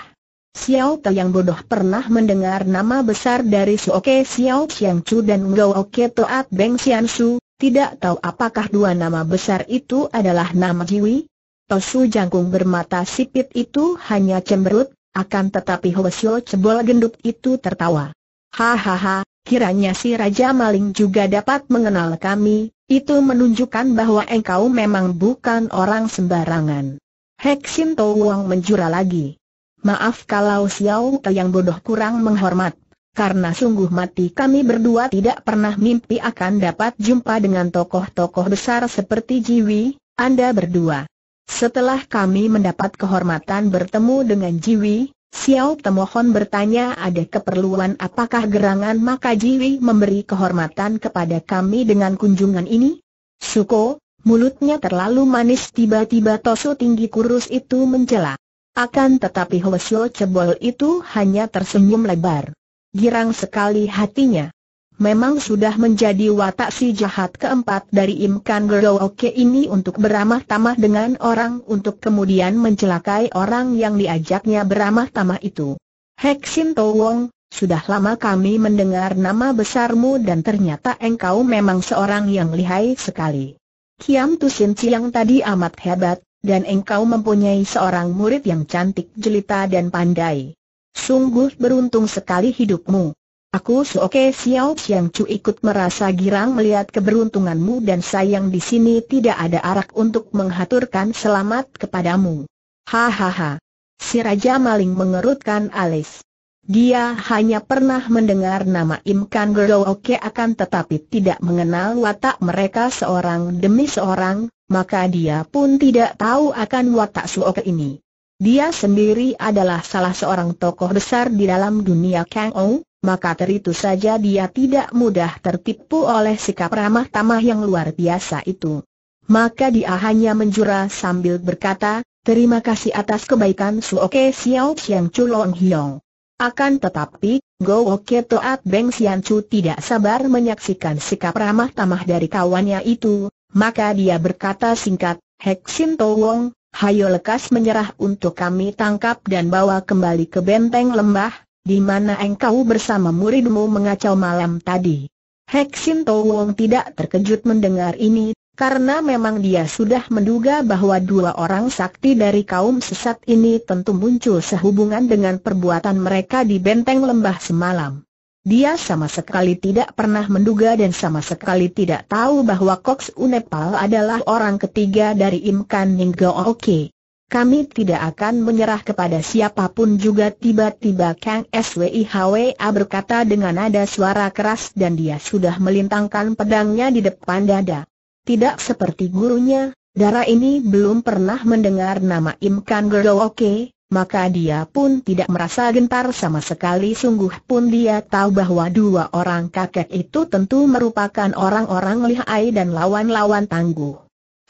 Xiao Te yang bodoh pernah mendengar nama besar dari Suoke Xiao Chiang Chu dan Oke Toat Beng Xian Su, tidak tahu apakah dua nama besar itu adalah nama Jiwi, Tosu jangkung bermata sipit itu hanya cemberut, akan tetapi Hwesyo cebol gendut itu tertawa. Hahaha, kiranya si Raja Maling juga dapat mengenal kami, itu menunjukkan bahwa engkau memang bukan orang sembarangan. Heksin To Wang menjura lagi. Maaf kalau Xiao Te yang bodoh kurang menghormat, karena sungguh mati kami berdua tidak pernah mimpi akan dapat jumpa dengan tokoh-tokoh besar seperti Jiwi, Anda berdua. Setelah kami mendapat kehormatan bertemu dengan Jiwi, Xiao Temohon bertanya ada keperluan apakah gerangan maka Jiwi memberi kehormatan kepada kami dengan kunjungan ini? Suko, mulutnya terlalu manis tiba-tiba Toso tinggi kurus itu mencela. Akan tetapi Hwasyo cebol itu hanya tersenyum lebar. Girang sekali hatinya. Memang sudah menjadi watak si jahat keempat dari Imkan Kan Gerooke ini untuk beramah tamah dengan orang untuk kemudian mencelakai orang yang diajaknya beramah tamah itu. Heksin Wong, sudah lama kami mendengar nama besarmu dan ternyata engkau memang seorang yang lihai sekali. Kiam Tusin Siang tadi amat hebat, dan engkau mempunyai seorang murid yang cantik jelita dan pandai. Sungguh beruntung sekali hidupmu. Aku seoke Xiao Xiang Chu ikut merasa girang melihat keberuntunganmu dan sayang di sini tidak ada arak untuk menghaturkan selamat kepadamu. Hahaha. Si Raja Maling mengerutkan alis. Dia hanya pernah mendengar nama Im Kan Oke akan tetapi tidak mengenal watak mereka seorang demi seorang, maka dia pun tidak tahu akan watak Suoke ini. Dia sendiri adalah salah seorang tokoh besar di dalam dunia Kang Ong, maka teritu saja dia tidak mudah tertipu oleh sikap ramah tamah yang luar biasa itu. Maka dia hanya menjura sambil berkata, terima kasih atas kebaikan Suoke Xiao Xiang Long Hiong. Akan tetapi, Go Oke Toat Beng Sian Chu tidak sabar menyaksikan sikap ramah tamah dari kawannya itu, maka dia berkata singkat, Heksin To Wong, hayo lekas menyerah untuk kami tangkap dan bawa kembali ke benteng lembah, di mana engkau bersama muridmu mengacau malam tadi? Heksin Wong tidak terkejut mendengar ini, karena memang dia sudah menduga bahwa dua orang sakti dari kaum sesat ini tentu muncul sehubungan dengan perbuatan mereka di benteng lembah semalam. Dia sama sekali tidak pernah menduga dan sama sekali tidak tahu bahwa Cox Unepal adalah orang ketiga dari Imkan Ningga Oke. Kami tidak akan menyerah kepada siapapun juga tiba-tiba Kang SWIHWA berkata dengan nada suara keras dan dia sudah melintangkan pedangnya di depan dada. Tidak seperti gurunya, darah ini belum pernah mendengar nama Im Kan Oke, maka dia pun tidak merasa gentar sama sekali sungguh pun dia tahu bahwa dua orang kakek itu tentu merupakan orang-orang lihai dan lawan-lawan tangguh.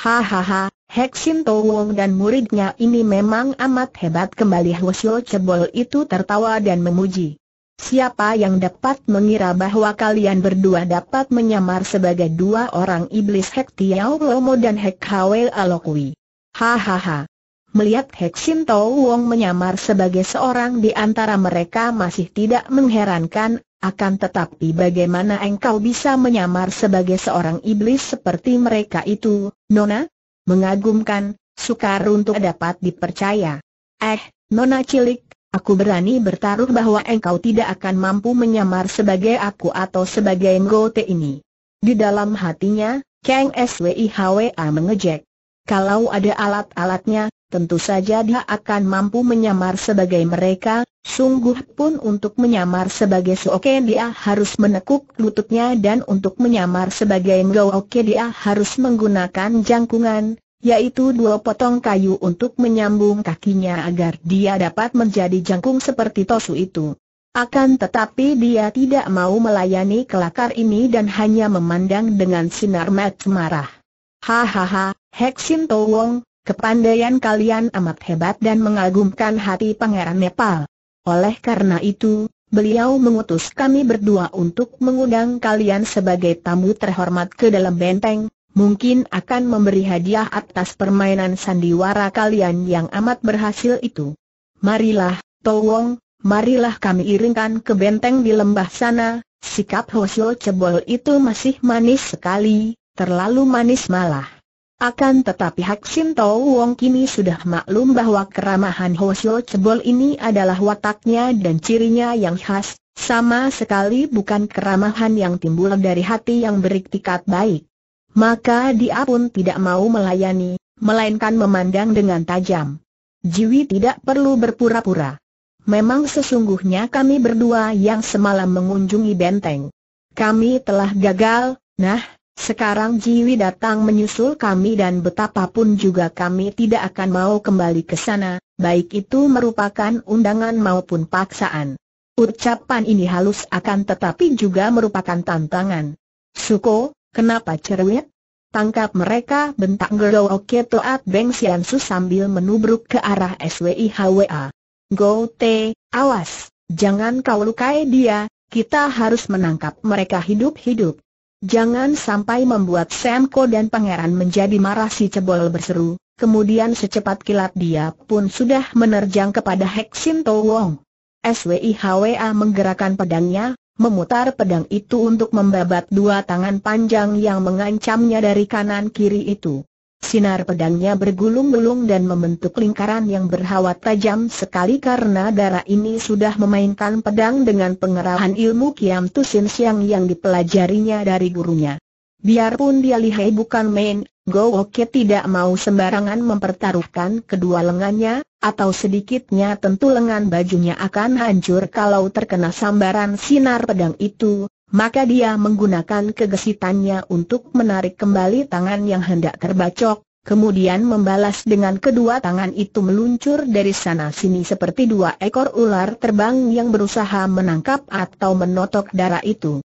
Hahaha, Heksin Towong dan muridnya ini memang amat hebat kembali Hwasyo Cebol itu tertawa dan memuji. Siapa yang dapat mengira bahwa kalian berdua dapat menyamar sebagai dua orang iblis Hek Tiao Lomo dan Hek Hwe Alokwi? Hahaha. Melihat Hek Sin Wong menyamar sebagai seorang di antara mereka masih tidak mengherankan, akan tetapi bagaimana engkau bisa menyamar sebagai seorang iblis seperti mereka itu, Nona? Mengagumkan, sukar untuk dapat dipercaya. Eh, nona cilik, aku berani bertaruh bahwa engkau tidak akan mampu menyamar sebagai aku atau sebagai Ngote ini. Di dalam hatinya, Kang SWIHWA mengejek. Kalau ada alat-alatnya, tentu saja dia akan mampu menyamar sebagai mereka, sungguh pun untuk menyamar sebagai Suoke dia harus menekuk lututnya dan untuk menyamar sebagai Ngooke dia harus menggunakan jangkungan, yaitu dua potong kayu untuk menyambung kakinya agar dia dapat menjadi jangkung seperti Tosu itu. Akan tetapi dia tidak mau melayani kelakar ini dan hanya memandang dengan sinar mat marah. Hahaha, Heksin Towong, Kepandaian kalian amat hebat dan mengagumkan hati Pangeran Nepal. Oleh karena itu, beliau mengutus kami berdua untuk mengundang kalian sebagai tamu terhormat ke dalam benteng, mungkin akan memberi hadiah atas permainan sandiwara kalian yang amat berhasil itu. Marilah, Towong, marilah kami iringkan ke benteng di lembah sana, sikap Hosul Cebol itu masih manis sekali, terlalu manis malah. Akan tetapi Hak Sim Tau Wong kini sudah maklum bahwa keramahan Sio Cebol ini adalah wataknya dan cirinya yang khas, sama sekali bukan keramahan yang timbul dari hati yang beriktikat baik. Maka dia pun tidak mau melayani, melainkan memandang dengan tajam. Jiwi tidak perlu berpura-pura. Memang sesungguhnya kami berdua yang semalam mengunjungi benteng. Kami telah gagal, nah, sekarang Jiwi datang menyusul kami dan betapapun juga kami tidak akan mau kembali ke sana, baik itu merupakan undangan maupun paksaan. Ucapan ini halus akan tetapi juga merupakan tantangan. Suko, kenapa cerewet? Tangkap mereka bentak Gero Oke Toat Beng Sian Su sambil menubruk ke arah SWI HWA. Go Te, awas, jangan kau lukai dia, kita harus menangkap mereka hidup-hidup. Jangan sampai membuat Semko dan pangeran menjadi marah si cebol berseru, kemudian secepat kilat dia pun sudah menerjang kepada Heksin To Wong. SWIHWA menggerakkan pedangnya, memutar pedang itu untuk membabat dua tangan panjang yang mengancamnya dari kanan kiri itu. Sinar pedangnya bergulung-gulung dan membentuk lingkaran yang berhawa tajam sekali karena darah ini sudah memainkan pedang dengan pengerahan ilmu Kiam Tusin Siang yang dipelajarinya dari gurunya. Biarpun dia lihai bukan main, Go Oke tidak mau sembarangan mempertaruhkan kedua lengannya, atau sedikitnya tentu lengan bajunya akan hancur kalau terkena sambaran sinar pedang itu, maka dia menggunakan kegesitannya untuk menarik kembali tangan yang hendak terbacok, kemudian membalas dengan kedua tangan itu meluncur dari sana sini seperti dua ekor ular terbang yang berusaha menangkap atau menotok darah itu.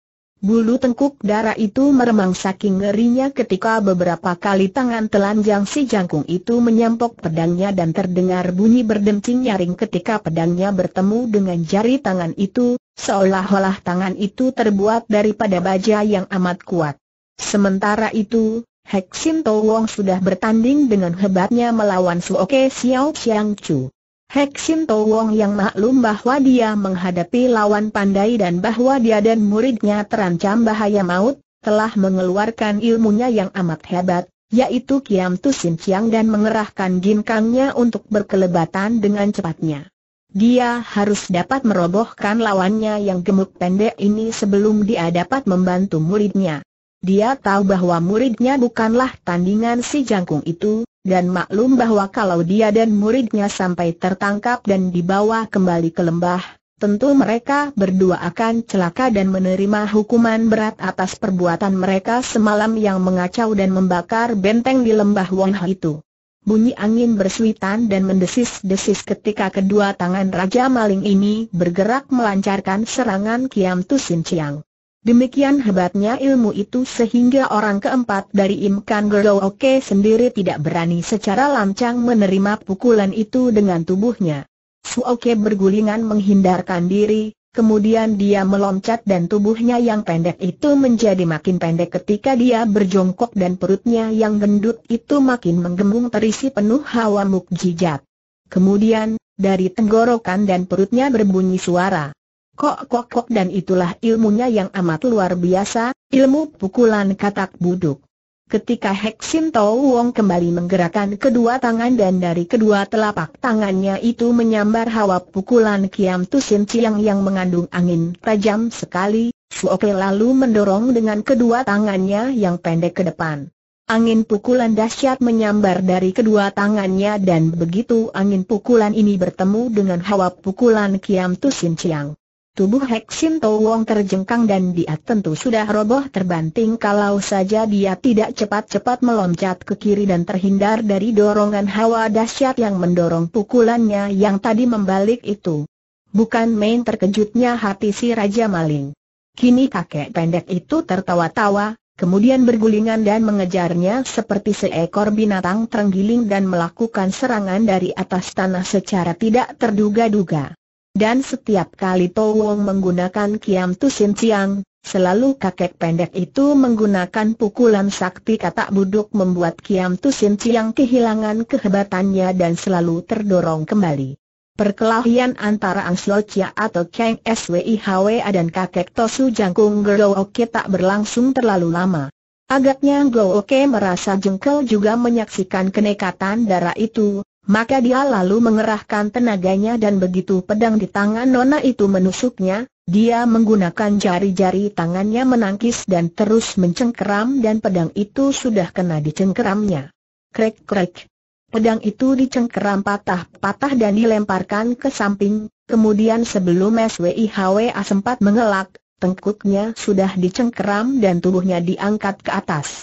Bulu tengkuk darah itu meremang saking ngerinya ketika beberapa kali tangan telanjang si jangkung itu menyampok pedangnya dan terdengar bunyi berdencing nyaring ketika pedangnya bertemu dengan jari tangan itu, seolah-olah tangan itu terbuat daripada baja yang amat kuat. Sementara itu, Hexim Wong sudah bertanding dengan hebatnya melawan Suoke Xiao Xiang Chu. Heksim To Wong yang maklum bahwa dia menghadapi lawan pandai dan bahwa dia dan muridnya terancam bahaya maut, telah mengeluarkan ilmunya yang amat hebat, yaitu Kiam Tu Sin Chiang dan mengerahkan ginkangnya untuk berkelebatan dengan cepatnya. Dia harus dapat merobohkan lawannya yang gemuk pendek ini sebelum dia dapat membantu muridnya. Dia tahu bahwa muridnya bukanlah tandingan si jangkung itu, dan maklum bahwa kalau dia dan muridnya sampai tertangkap dan dibawa kembali ke lembah, tentu mereka berdua akan celaka dan menerima hukuman berat atas perbuatan mereka semalam yang mengacau dan membakar benteng di lembah Wonha itu. Bunyi angin bersuitan dan mendesis-desis ketika kedua tangan Raja Maling ini bergerak melancarkan serangan Kiam Tusin Chiang. Demikian hebatnya ilmu itu sehingga orang keempat dari Im Kan Oke sendiri tidak berani secara lancang menerima pukulan itu dengan tubuhnya. Su Suoke bergulingan menghindarkan diri, kemudian dia meloncat dan tubuhnya yang pendek itu menjadi makin pendek ketika dia berjongkok dan perutnya yang gendut itu makin menggembung terisi penuh hawa mukjizat. Kemudian, dari tenggorokan dan perutnya berbunyi suara. Kok kok kok dan itulah ilmunya yang amat luar biasa, ilmu pukulan katak buduk. Ketika Heksin Tau Wong kembali menggerakkan kedua tangan dan dari kedua telapak tangannya itu menyambar hawa pukulan Kiam Tusin Ciang yang mengandung angin tajam sekali, Suoke lalu mendorong dengan kedua tangannya yang pendek ke depan. Angin pukulan dahsyat menyambar dari kedua tangannya dan begitu angin pukulan ini bertemu dengan hawa pukulan Kiam Tusin Ciang. Tubuh Heksin Towong terjengkang dan dia tentu sudah roboh terbanting kalau saja dia tidak cepat-cepat meloncat ke kiri dan terhindar dari dorongan hawa dahsyat yang mendorong pukulannya yang tadi membalik itu. Bukan main terkejutnya hati si Raja Maling. Kini kakek pendek itu tertawa-tawa, kemudian bergulingan dan mengejarnya seperti seekor binatang terenggiling dan melakukan serangan dari atas tanah secara tidak terduga-duga. Dan setiap kali Towong menggunakan Kiam Tu Sin Chiang, selalu kakek pendek itu menggunakan pukulan sakti katak buduk membuat Kiam Tu Sin Chiang kehilangan kehebatannya dan selalu terdorong kembali. Perkelahian antara Ang Slo Chia atau Kang Swi Hwa dan kakek Tosu Jangkung Gero Oke tak berlangsung terlalu lama. Agaknya Go Oke merasa jengkel juga menyaksikan kenekatan darah itu, maka dia lalu mengerahkan tenaganya dan begitu pedang di tangan Nona itu menusuknya, dia menggunakan jari-jari tangannya menangkis dan terus mencengkeram dan pedang itu sudah kena dicengkeramnya. Krek-krek. Pedang itu dicengkeram patah-patah dan dilemparkan ke samping, kemudian sebelum SWIHWA sempat mengelak, tengkuknya sudah dicengkeram dan tubuhnya diangkat ke atas.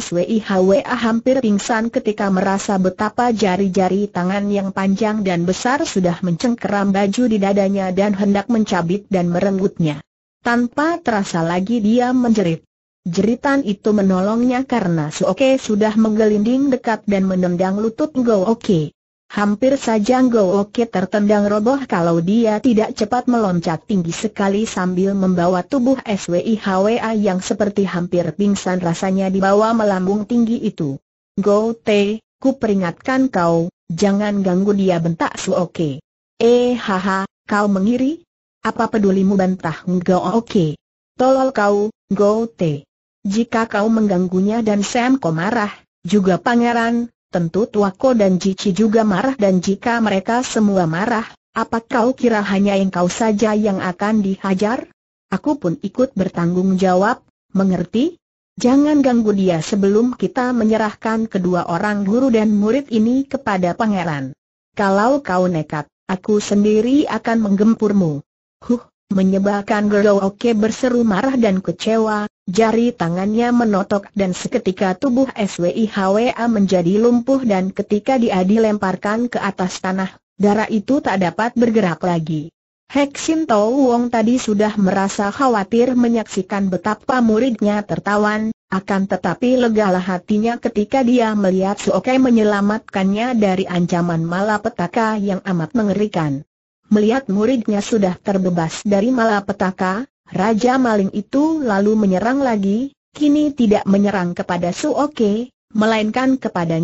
SWIHWA hampir pingsan ketika merasa betapa jari-jari tangan yang panjang dan besar sudah mencengkeram baju di dadanya dan hendak mencabit dan merenggutnya. Tanpa terasa lagi dia menjerit. Jeritan itu menolongnya karena Suoke sudah menggelinding dekat dan menendang lutut Go Oke. Hampir saja Ngo Oke tertendang roboh kalau dia tidak cepat meloncat tinggi sekali sambil membawa tubuh SWIHWA yang seperti hampir pingsan rasanya dibawa melambung tinggi itu. Go Te, ku peringatkan kau, jangan ganggu dia bentak Su Suoke. Eh haha, kau mengiri? Apa pedulimu bantah Go Oke? Tolol kau, Go Te. Jika kau mengganggunya dan Sam kau marah, juga pangeran, Tentu Tuako dan Cici juga marah dan jika mereka semua marah, apa kau kira hanya engkau saja yang akan dihajar? Aku pun ikut bertanggung jawab, mengerti? Jangan ganggu dia sebelum kita menyerahkan kedua orang guru dan murid ini kepada pangeran. Kalau kau nekat, aku sendiri akan menggempurmu. Huh, Menyebalkan Gero Oke berseru marah dan kecewa, jari tangannya menotok dan seketika tubuh SWIHWA menjadi lumpuh dan ketika dia dilemparkan ke atas tanah, darah itu tak dapat bergerak lagi. Heksin Tau Wong tadi sudah merasa khawatir menyaksikan betapa muridnya tertawan, akan tetapi legalah hatinya ketika dia melihat Suokai menyelamatkannya dari ancaman malapetaka yang amat mengerikan. Melihat muridnya sudah terbebas dari malapetaka, Raja Maling itu lalu menyerang lagi, kini tidak menyerang kepada Su Oke, melainkan kepada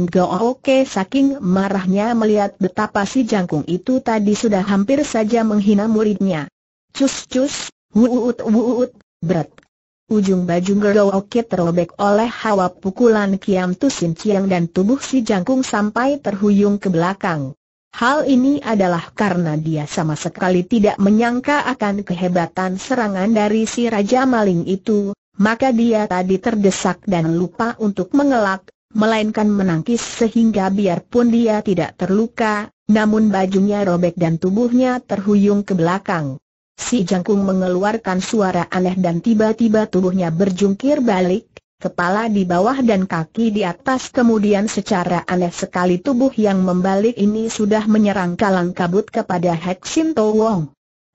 Oke. saking marahnya melihat betapa si jangkung itu tadi sudah hampir saja menghina muridnya. Cus-cus, wuut wuut, berat. Ujung baju Oke terobek oleh hawa pukulan Kiam Tusin Ciang dan tubuh si jangkung sampai terhuyung ke belakang. Hal ini adalah karena dia sama sekali tidak menyangka akan kehebatan serangan dari si Raja Maling itu, maka dia tadi terdesak dan lupa untuk mengelak, melainkan menangkis sehingga biarpun dia tidak terluka, namun bajunya robek dan tubuhnya terhuyung ke belakang. Si jangkung mengeluarkan suara aneh dan tiba-tiba tubuhnya berjungkir balik, kepala di bawah dan kaki di atas kemudian secara aneh sekali tubuh yang membalik ini sudah menyerang kalang kabut kepada Heksin To Wong.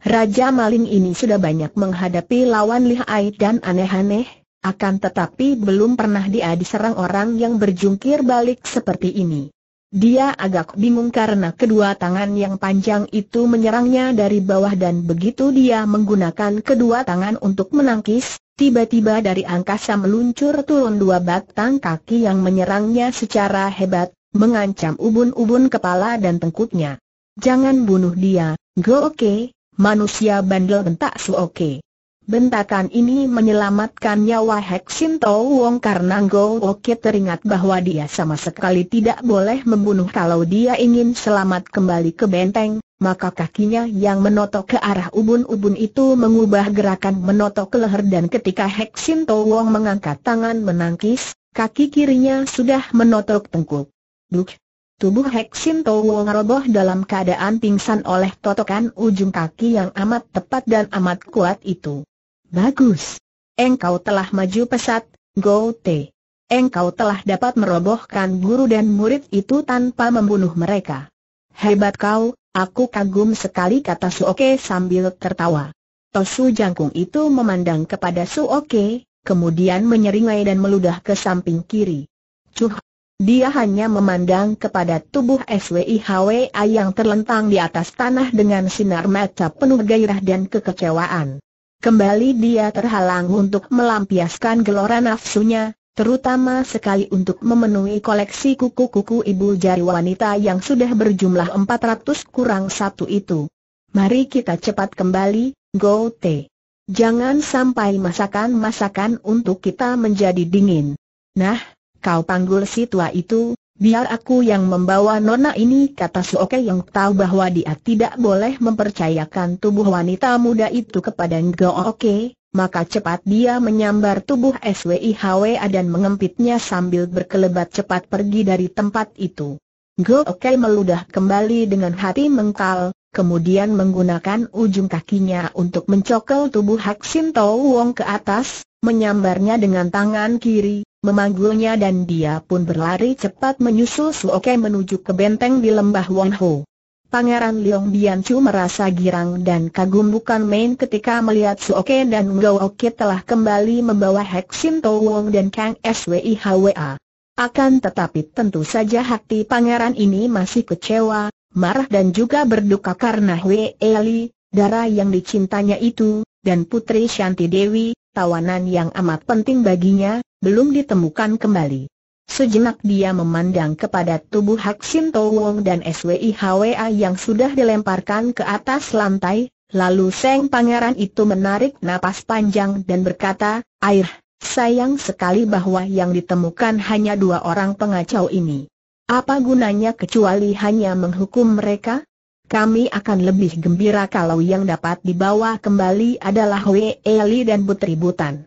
Raja maling ini sudah banyak menghadapi lawan lihai dan aneh-aneh, akan tetapi belum pernah dia diserang orang yang berjungkir balik seperti ini. Dia agak bingung karena kedua tangan yang panjang itu menyerangnya dari bawah dan begitu dia menggunakan kedua tangan untuk menangkis, tiba-tiba dari angkasa meluncur turun dua batang kaki yang menyerangnya secara hebat, mengancam ubun-ubun kepala dan tengkuknya. Jangan bunuh dia, go oke, manusia bandel bentak su oke. Bentakan ini menyelamatkan nyawa Heksin Tau Wong karena Go Oke teringat bahwa dia sama sekali tidak boleh membunuh kalau dia ingin selamat kembali ke benteng, maka kakinya yang menotok ke arah ubun-ubun itu mengubah gerakan menotok ke leher dan ketika Heksin Tau Wong mengangkat tangan menangkis, kaki kirinya sudah menotok tengkuk. Duk! Tubuh Heksin Tau Wong roboh dalam keadaan pingsan oleh totokan ujung kaki yang amat tepat dan amat kuat itu. Bagus. Engkau telah maju pesat, Go Te. Engkau telah dapat merobohkan guru dan murid itu tanpa membunuh mereka. Hebat kau, aku kagum sekali kata Su Oke sambil tertawa. Tosu Jangkung itu memandang kepada Su Oke, kemudian menyeringai dan meludah ke samping kiri. Cuh! Dia hanya memandang kepada tubuh SWIHWA yang terlentang di atas tanah dengan sinar mata penuh gairah dan kekecewaan. Kembali dia terhalang untuk melampiaskan gelora nafsunya, terutama sekali untuk memenuhi koleksi kuku-kuku ibu jari wanita yang sudah berjumlah 400 kurang satu itu. Mari kita cepat kembali, Go Te. Jangan sampai masakan-masakan untuk kita menjadi dingin. Nah, kau panggul si tua itu, Biar aku yang membawa nona ini kata Suoke yang tahu bahwa dia tidak boleh mempercayakan tubuh wanita muda itu kepada Ngooke, maka cepat dia menyambar tubuh SWIHWA dan mengempitnya sambil berkelebat cepat pergi dari tempat itu. Ngooke meludah kembali dengan hati mengkal, kemudian menggunakan ujung kakinya untuk mencokel tubuh Haksin Tau Wong ke atas, menyambarnya dengan tangan kiri, memanggulnya dan dia pun berlari cepat menyusul Suoke menuju ke benteng di lembah Wong Ho. Pangeran Leong Bianchu merasa girang dan kagum bukan main ketika melihat Suoke dan Ngooke telah kembali membawa Heksin To Wong dan Kang Hwa. Akan tetapi tentu saja hati pangeran ini masih kecewa, marah dan juga berduka karena Hwe Eli, darah yang dicintanya itu, dan Putri Shanti Dewi, tawanan yang amat penting baginya, belum ditemukan kembali. Sejenak dia memandang kepada tubuh Hak Sin Wong dan SWI Hwa yang sudah dilemparkan ke atas lantai, lalu Seng Pangeran itu menarik napas panjang dan berkata, Air, sayang sekali bahwa yang ditemukan hanya dua orang pengacau ini. Apa gunanya kecuali hanya menghukum mereka? Kami akan lebih gembira kalau yang dapat dibawa kembali adalah Wei Eli dan Putri Butan.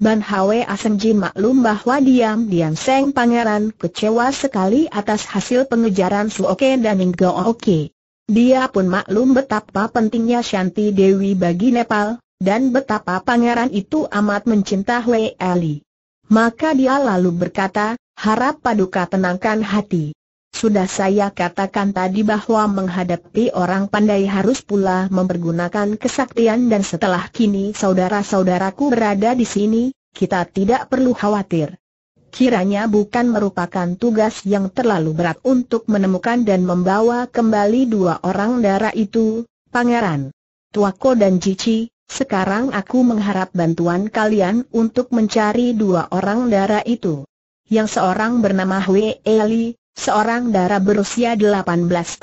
Ban Hwe Asenji maklum bahwa diam-diam Seng Pangeran kecewa sekali atas hasil pengejaran Suoke dan Ninggo Oke. Dia pun maklum betapa pentingnya Shanti Dewi bagi Nepal, dan betapa pangeran itu amat mencinta Hwe Ali. Maka dia lalu berkata, harap paduka tenangkan hati. Sudah saya katakan tadi bahwa menghadapi orang pandai harus pula mempergunakan kesaktian dan setelah kini saudara-saudaraku berada di sini, kita tidak perlu khawatir. Kiranya bukan merupakan tugas yang terlalu berat untuk menemukan dan membawa kembali dua orang darah itu, pangeran. Tuako dan Cici, sekarang aku mengharap bantuan kalian untuk mencari dua orang darah itu. Yang seorang bernama Hwe Eli, Seorang dara berusia 18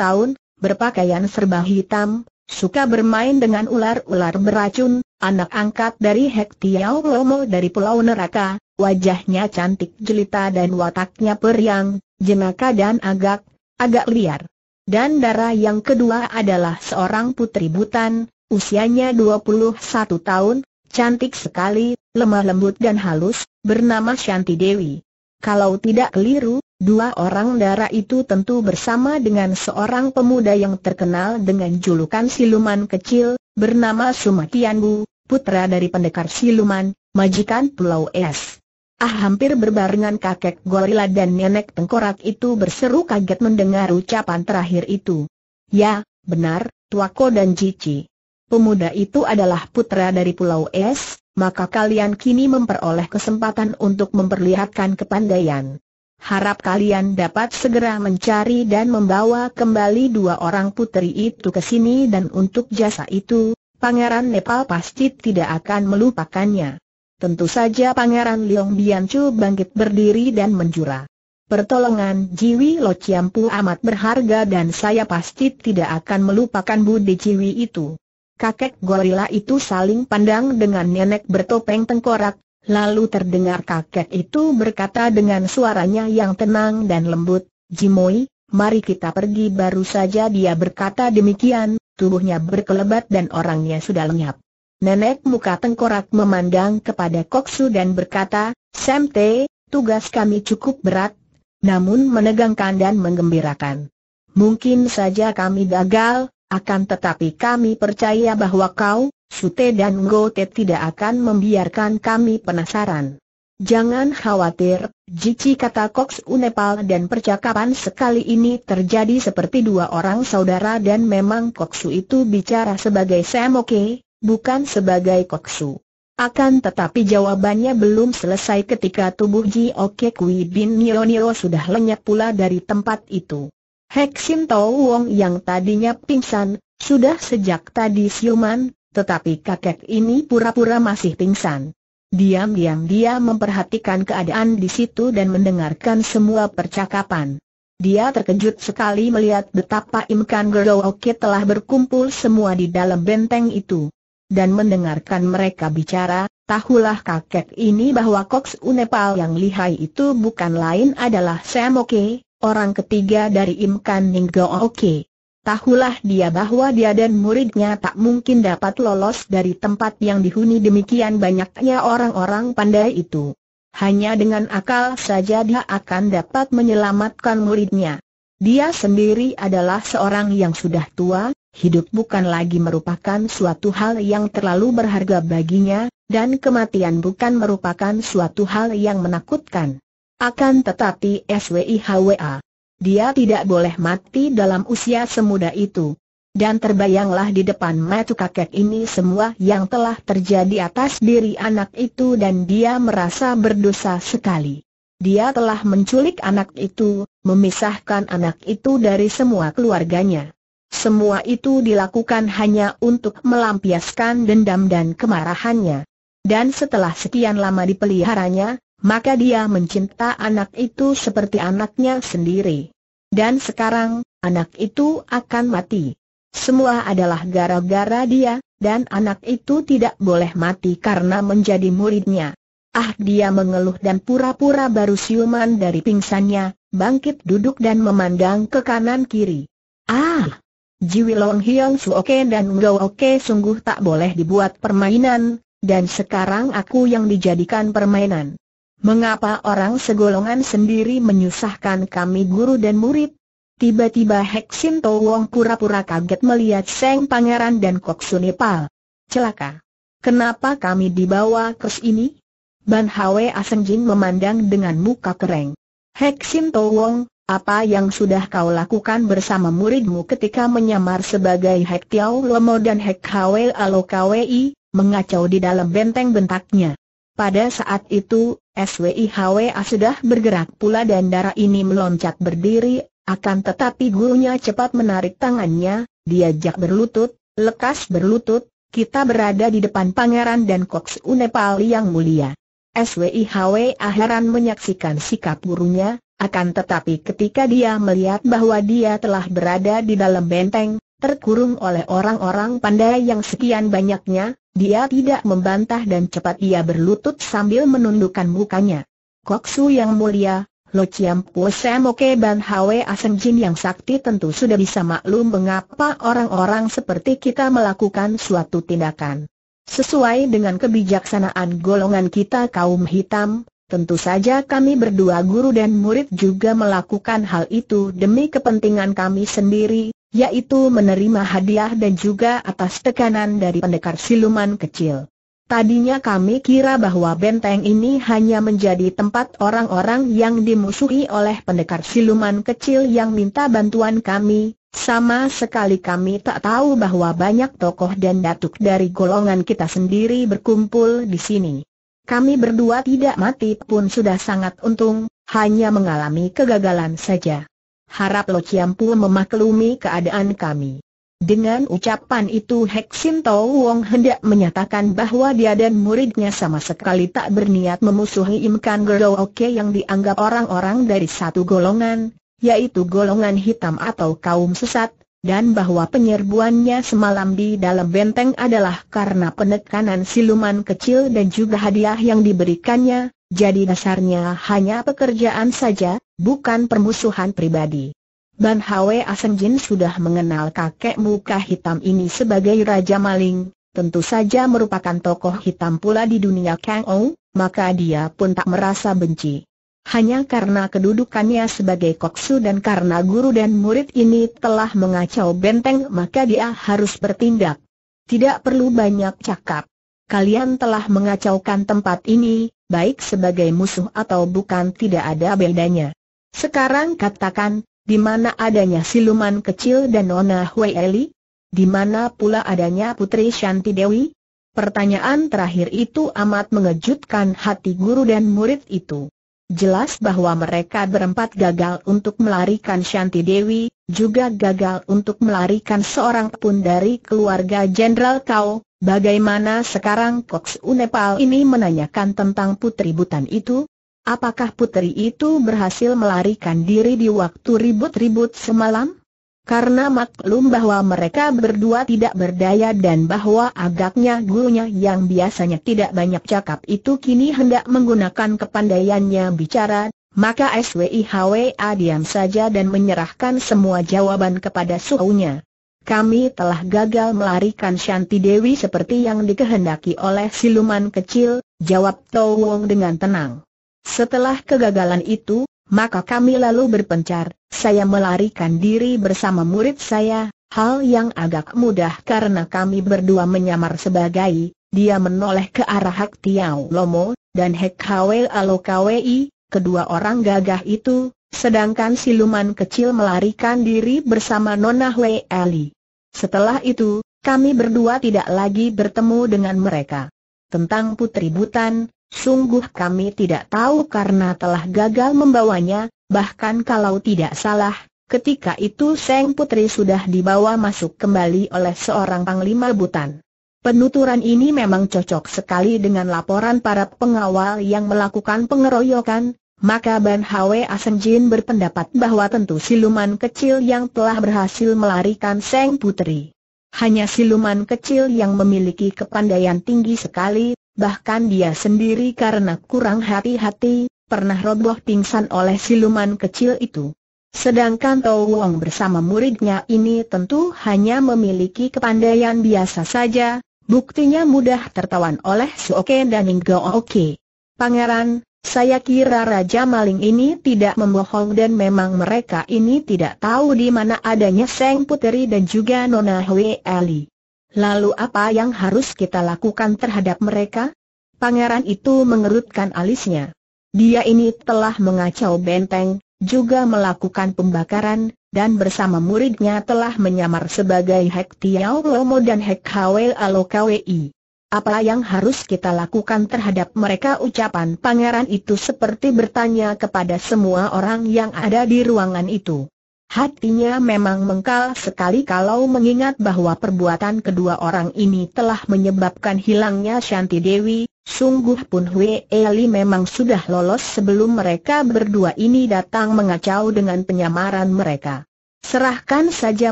tahun, berpakaian serba hitam, suka bermain dengan ular-ular beracun, anak angkat dari Hek Lomo dari Pulau Neraka, wajahnya cantik jelita dan wataknya periang, jenaka dan agak, agak liar. Dan darah yang kedua adalah seorang putri butan, usianya 21 tahun, cantik sekali, lemah lembut dan halus, bernama Shanti Dewi. Kalau tidak keliru, Dua orang dara itu tentu bersama dengan seorang pemuda yang terkenal dengan julukan siluman kecil, bernama Sumatianbu, putra dari pendekar siluman, majikan Pulau Es. Ah hampir berbarengan kakek gorila dan nenek tengkorak itu berseru kaget mendengar ucapan terakhir itu. Ya, benar, Tuako dan Cici. Pemuda itu adalah putra dari Pulau Es, maka kalian kini memperoleh kesempatan untuk memperlihatkan kepandaian. Harap kalian dapat segera mencari dan membawa kembali dua orang putri itu ke sini dan untuk jasa itu, Pangeran Nepal pasti tidak akan melupakannya. Tentu saja Pangeran Liong Biancu bangkit berdiri dan menjura. Pertolongan Jiwi Lo Ciampu amat berharga dan saya pasti tidak akan melupakan Budi Jiwi itu. Kakek gorila itu saling pandang dengan nenek bertopeng tengkorak, Lalu terdengar kakek itu berkata dengan suaranya yang tenang dan lembut, Jimoy, mari kita pergi baru saja dia berkata demikian, tubuhnya berkelebat dan orangnya sudah lenyap. Nenek muka tengkorak memandang kepada Koksu dan berkata, Semte, tugas kami cukup berat, namun menegangkan dan menggembirakan. Mungkin saja kami gagal, akan tetapi kami percaya bahwa kau, Sute dan Ngote tidak akan membiarkan kami penasaran. Jangan khawatir, Jici kata Cox Unepal dan percakapan sekali ini terjadi seperti dua orang saudara dan memang Koksu itu bicara sebagai Semoke, bukan sebagai Koksu. Akan tetapi jawabannya belum selesai ketika tubuh Ji Oke Kui bin Nio Nio sudah lenyap pula dari tempat itu. Heksim Tau Wong yang tadinya pingsan, sudah sejak tadi siuman, tetapi kakek ini pura-pura masih pingsan. Diam-diam dia memperhatikan keadaan di situ dan mendengarkan semua percakapan. Dia terkejut sekali melihat betapa imkan Kan Gerooki telah berkumpul semua di dalam benteng itu. Dan mendengarkan mereka bicara, tahulah kakek ini bahwa Koks Unepal yang lihai itu bukan lain adalah Sam Oke orang ketiga dari Imkan Ninggo Oke. Tahulah dia bahwa dia dan muridnya tak mungkin dapat lolos dari tempat yang dihuni demikian banyaknya orang-orang pandai itu. Hanya dengan akal saja dia akan dapat menyelamatkan muridnya. Dia sendiri adalah seorang yang sudah tua, hidup bukan lagi merupakan suatu hal yang terlalu berharga baginya, dan kematian bukan merupakan suatu hal yang menakutkan. Akan tetapi SWIHWA. Dia tidak boleh mati dalam usia semuda itu. Dan terbayanglah di depan mata kakek ini semua yang telah terjadi atas diri anak itu dan dia merasa berdosa sekali. Dia telah menculik anak itu, memisahkan anak itu dari semua keluarganya. Semua itu dilakukan hanya untuk melampiaskan dendam dan kemarahannya. Dan setelah sekian lama dipeliharanya, maka dia mencinta anak itu seperti anaknya sendiri. Dan sekarang, anak itu akan mati. Semua adalah gara-gara dia, dan anak itu tidak boleh mati karena menjadi muridnya. Ah dia mengeluh dan pura-pura baru siuman dari pingsannya, bangkit duduk dan memandang ke kanan kiri. Ah! Jiwi Long Hiong Oke dan Ngo Oke sungguh tak boleh dibuat permainan, dan sekarang aku yang dijadikan permainan. Mengapa orang segolongan sendiri menyusahkan kami guru dan murid? Tiba-tiba Heksin Towong pura-pura kaget melihat Seng Pangeran dan Kok Sunipal. Celaka. Kenapa kami dibawa ke sini? Ban Hwe Aseng memandang dengan muka kering. Heksin Wong, apa yang sudah kau lakukan bersama muridmu ketika menyamar sebagai Hek Tiao Lomo dan Hek Hwe Alo Kwi, mengacau di dalam benteng bentaknya. Pada saat itu, SWIHWA sudah bergerak pula dan darah ini meloncat berdiri, akan tetapi gurunya cepat menarik tangannya, diajak berlutut, lekas berlutut, kita berada di depan pangeran dan koks Unepal yang mulia. SWIHWA heran menyaksikan sikap gurunya, akan tetapi ketika dia melihat bahwa dia telah berada di dalam benteng, terkurung oleh orang-orang pandai yang sekian banyaknya, dia tidak membantah dan cepat ia berlutut sambil menundukkan mukanya. Koksu yang mulia, Lo Chiam Po Oke Ban Hwe Aseng Jin yang sakti tentu sudah bisa maklum mengapa orang-orang seperti kita melakukan suatu tindakan. Sesuai dengan kebijaksanaan golongan kita kaum hitam, tentu saja kami berdua guru dan murid juga melakukan hal itu demi kepentingan kami sendiri, yaitu menerima hadiah dan juga atas tekanan dari pendekar siluman kecil. Tadinya kami kira bahwa benteng ini hanya menjadi tempat orang-orang yang dimusuhi oleh pendekar siluman kecil yang minta bantuan kami, sama sekali kami tak tahu bahwa banyak tokoh dan datuk dari golongan kita sendiri berkumpul di sini. Kami berdua tidak mati pun sudah sangat untung, hanya mengalami kegagalan saja harap Lo Chiampu memaklumi keadaan kami. Dengan ucapan itu Heksin Tau Wong hendak menyatakan bahwa dia dan muridnya sama sekali tak berniat memusuhi Im Kan Gero Oke yang dianggap orang-orang dari satu golongan, yaitu golongan hitam atau kaum sesat, dan bahwa penyerbuannya semalam di dalam benteng adalah karena penekanan siluman kecil dan juga hadiah yang diberikannya, jadi dasarnya hanya pekerjaan saja, bukan permusuhan pribadi. Ban Hwe Asenjin sudah mengenal kakek muka hitam ini sebagai Raja Maling, tentu saja merupakan tokoh hitam pula di dunia Kang Ou, maka dia pun tak merasa benci. Hanya karena kedudukannya sebagai koksu dan karena guru dan murid ini telah mengacau benteng maka dia harus bertindak. Tidak perlu banyak cakap. Kalian telah mengacaukan tempat ini, baik sebagai musuh atau bukan tidak ada bedanya. Sekarang katakan, di mana adanya siluman kecil dan Nona Hui Eli? Di mana pula adanya Putri Shanti Dewi? Pertanyaan terakhir itu amat mengejutkan hati guru dan murid itu. Jelas bahwa mereka berempat gagal untuk melarikan Shanti Dewi, juga gagal untuk melarikan seorang pun dari keluarga Jenderal Kau. Bagaimana sekarang Koks Unepal ini menanyakan tentang putri butan itu? Apakah putri itu berhasil melarikan diri di waktu ribut-ribut semalam? Karena maklum bahwa mereka berdua tidak berdaya dan bahwa agaknya gurunya yang biasanya tidak banyak cakap itu kini hendak menggunakan kepandaiannya bicara, maka SWIHWA diam saja dan menyerahkan semua jawaban kepada suhunya. Kami telah gagal melarikan Shanti Dewi seperti yang dikehendaki oleh siluman kecil, jawab Towong dengan tenang. Setelah kegagalan itu, maka kami lalu berpencar, saya melarikan diri bersama murid saya, hal yang agak mudah karena kami berdua menyamar sebagai, dia menoleh ke arah Hak Tiau Lomo, dan Hek Hwe Kwei, kedua orang gagah itu, sedangkan siluman kecil melarikan diri bersama Nona Hwe Ali. Setelah itu, kami berdua tidak lagi bertemu dengan mereka. Tentang Putri Butan, Sungguh kami tidak tahu karena telah gagal membawanya, bahkan kalau tidak salah, ketika itu Seng Putri sudah dibawa masuk kembali oleh seorang panglima butan. Penuturan ini memang cocok sekali dengan laporan para pengawal yang melakukan pengeroyokan, maka Ban Hwe Asenjin berpendapat bahwa tentu siluman kecil yang telah berhasil melarikan Seng Putri. Hanya siluman kecil yang memiliki kepandaian tinggi sekali, bahkan dia sendiri karena kurang hati-hati, pernah roboh pingsan oleh siluman kecil itu. Sedangkan Tau Wong bersama muridnya ini tentu hanya memiliki kepandaian biasa saja, buktinya mudah tertawan oleh Suoke dan Ninggo Oke. Pangeran, saya kira Raja Maling ini tidak membohong dan memang mereka ini tidak tahu di mana adanya Seng Puteri dan juga Nona Hui Ali. Lalu apa yang harus kita lakukan terhadap mereka? Pangeran itu mengerutkan alisnya. Dia ini telah mengacau benteng, juga melakukan pembakaran, dan bersama muridnya telah menyamar sebagai Hek Tiao Lomo dan Hek Hwe Alo Kwi. Apa yang harus kita lakukan terhadap mereka ucapan pangeran itu seperti bertanya kepada semua orang yang ada di ruangan itu. Hatinya memang mengkal sekali kalau mengingat bahwa perbuatan kedua orang ini telah menyebabkan hilangnya Shanti Dewi, sungguh pun Hwe Eli memang sudah lolos sebelum mereka berdua ini datang mengacau dengan penyamaran mereka. Serahkan saja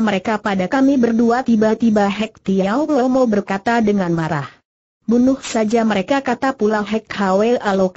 mereka pada kami berdua tiba-tiba Hek Tiao Lomo berkata dengan marah. Bunuh saja mereka kata pula Hek Hwe Alo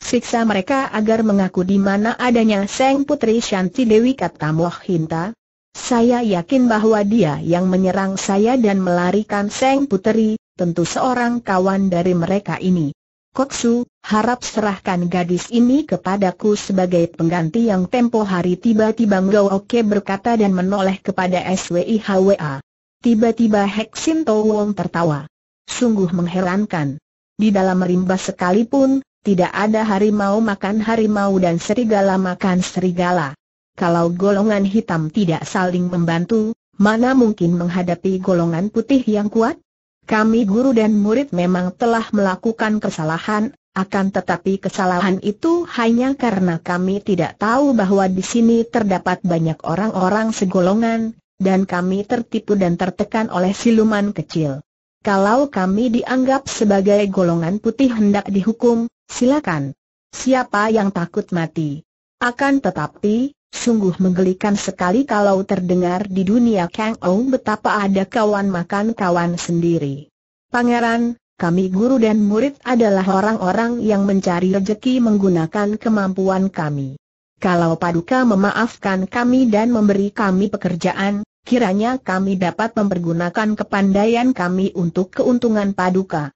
Siksa mereka agar mengaku di mana adanya Seng Putri Shanti Dewi kata Hinta. Saya yakin bahwa dia yang menyerang saya dan melarikan Seng Putri, tentu seorang kawan dari mereka ini. Koksu, harap serahkan gadis ini kepadaku sebagai pengganti yang tempo hari tiba-tiba Ngo Oke berkata dan menoleh kepada SWI SWIHWA. Tiba-tiba Heksin Wong tertawa. Sungguh mengherankan. Di dalam rimba sekalipun, tidak ada harimau makan harimau dan serigala makan serigala. Kalau golongan hitam tidak saling membantu, mana mungkin menghadapi golongan putih yang kuat? Kami guru dan murid memang telah melakukan kesalahan, akan tetapi kesalahan itu hanya karena kami tidak tahu bahwa di sini terdapat banyak orang-orang segolongan, dan kami tertipu dan tertekan oleh siluman kecil. Kalau kami dianggap sebagai golongan putih hendak dihukum, silakan. Siapa yang takut mati? Akan tetapi, sungguh menggelikan sekali kalau terdengar di dunia Kang Ou betapa ada kawan makan kawan sendiri. Pangeran, kami guru dan murid adalah orang-orang yang mencari rejeki menggunakan kemampuan kami. Kalau Paduka memaafkan kami dan memberi kami pekerjaan, kiranya kami dapat mempergunakan kepandaian kami untuk keuntungan Paduka.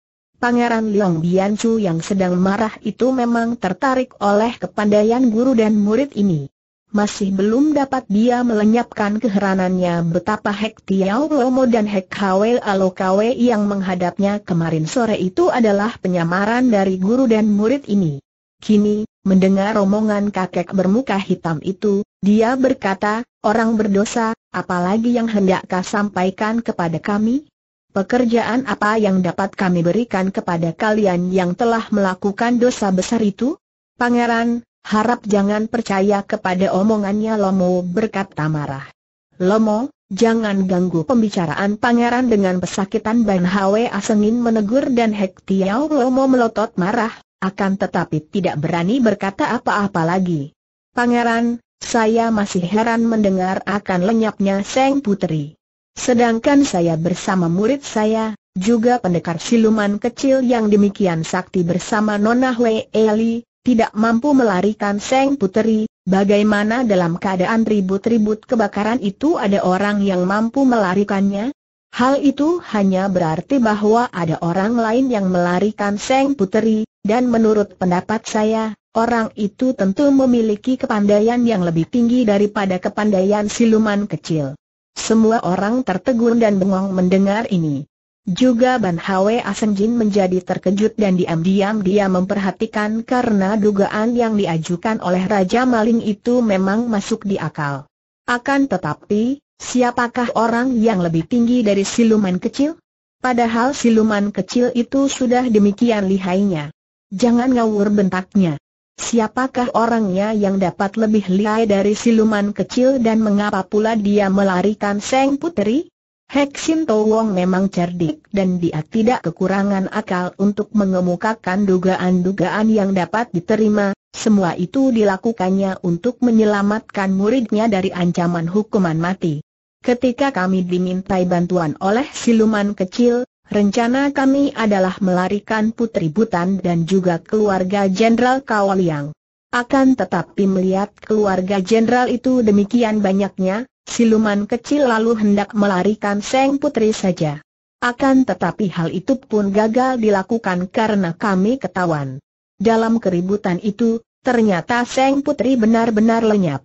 Pangeran Liang Biancu yang sedang marah itu memang tertarik oleh kepandaian guru dan murid ini. Masih belum dapat dia melenyapkan keheranannya betapa Hek Tiao Lomo dan Hek Hwe Alo Kwe yang menghadapnya kemarin sore itu adalah penyamaran dari guru dan murid ini. Kini, mendengar romongan kakek bermuka hitam itu, dia berkata, orang berdosa, apalagi yang hendak kau sampaikan kepada kami? Pekerjaan apa yang dapat kami berikan kepada kalian yang telah melakukan dosa besar itu? Pangeran, harap jangan percaya kepada omongannya Lomo berkata marah. Lomo, jangan ganggu pembicaraan pangeran dengan pesakitan Ban Hwe Asengin menegur dan Hek Lomo melotot marah, akan tetapi tidak berani berkata apa-apa lagi. Pangeran, saya masih heran mendengar akan lenyapnya Seng Putri. Sedangkan saya bersama murid saya, juga pendekar siluman kecil yang demikian sakti bersama Nona Hwee Eli, tidak mampu melarikan Seng Puteri, bagaimana dalam keadaan ribut-ribut kebakaran itu ada orang yang mampu melarikannya? Hal itu hanya berarti bahwa ada orang lain yang melarikan Seng Puteri, dan menurut pendapat saya, orang itu tentu memiliki kepandaian yang lebih tinggi daripada kepandaian siluman kecil. Semua orang tertegun dan bengong mendengar ini. Juga Ban Hwe Asenjin menjadi terkejut dan diam-diam dia memperhatikan karena dugaan yang diajukan oleh Raja Maling itu memang masuk di akal. Akan tetapi, siapakah orang yang lebih tinggi dari siluman kecil? Padahal siluman kecil itu sudah demikian lihainya. Jangan ngawur bentaknya. Siapakah orangnya yang dapat lebih lihai dari siluman kecil dan mengapa pula dia melarikan Seng Putri? Heksin Wong memang cerdik dan dia tidak kekurangan akal untuk mengemukakan dugaan-dugaan yang dapat diterima, semua itu dilakukannya untuk menyelamatkan muridnya dari ancaman hukuman mati. Ketika kami dimintai bantuan oleh siluman kecil, Rencana kami adalah melarikan Putri Butan dan juga keluarga Jenderal Kawaliang. Akan tetapi melihat keluarga Jenderal itu demikian banyaknya, siluman kecil lalu hendak melarikan Seng Putri saja. Akan tetapi hal itu pun gagal dilakukan karena kami ketahuan. Dalam keributan itu, ternyata Seng Putri benar-benar lenyap.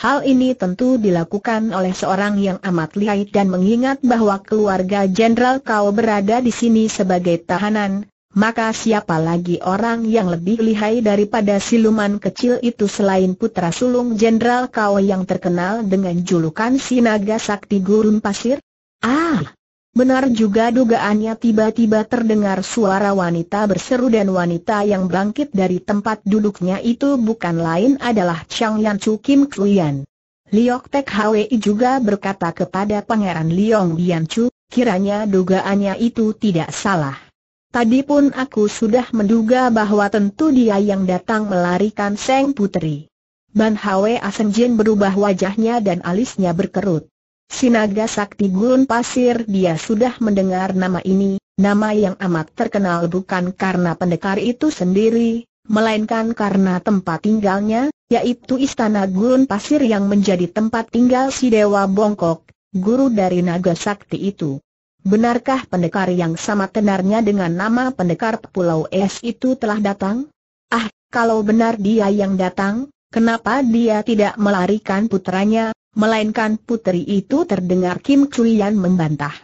Hal ini tentu dilakukan oleh seorang yang amat lihai dan mengingat bahwa keluarga Jenderal Kau berada di sini sebagai tahanan, maka siapa lagi orang yang lebih lihai daripada siluman kecil itu selain putra sulung Jenderal Kau yang terkenal dengan julukan Sinaga Sakti Gurun Pasir? Ah, Benar juga dugaannya tiba-tiba terdengar suara wanita berseru dan wanita yang bangkit dari tempat duduknya itu bukan lain adalah Chang Yan Chu Kim Kuyan. Liok Tek Hwi juga berkata kepada Pangeran Liong Bian Chu, kiranya dugaannya itu tidak salah. Tadi pun aku sudah menduga bahwa tentu dia yang datang melarikan Seng Putri. Ban Hwe Jin berubah wajahnya dan alisnya berkerut. Sinaga Sakti Gurun Pasir dia sudah mendengar nama ini, nama yang amat terkenal bukan karena pendekar itu sendiri, melainkan karena tempat tinggalnya, yaitu Istana Gurun Pasir yang menjadi tempat tinggal si Dewa Bongkok, guru dari naga sakti itu. Benarkah pendekar yang sama tenarnya dengan nama pendekar Pulau Es itu telah datang? Ah, kalau benar dia yang datang, kenapa dia tidak melarikan putranya, melainkan putri itu terdengar Kim Chulian membantah.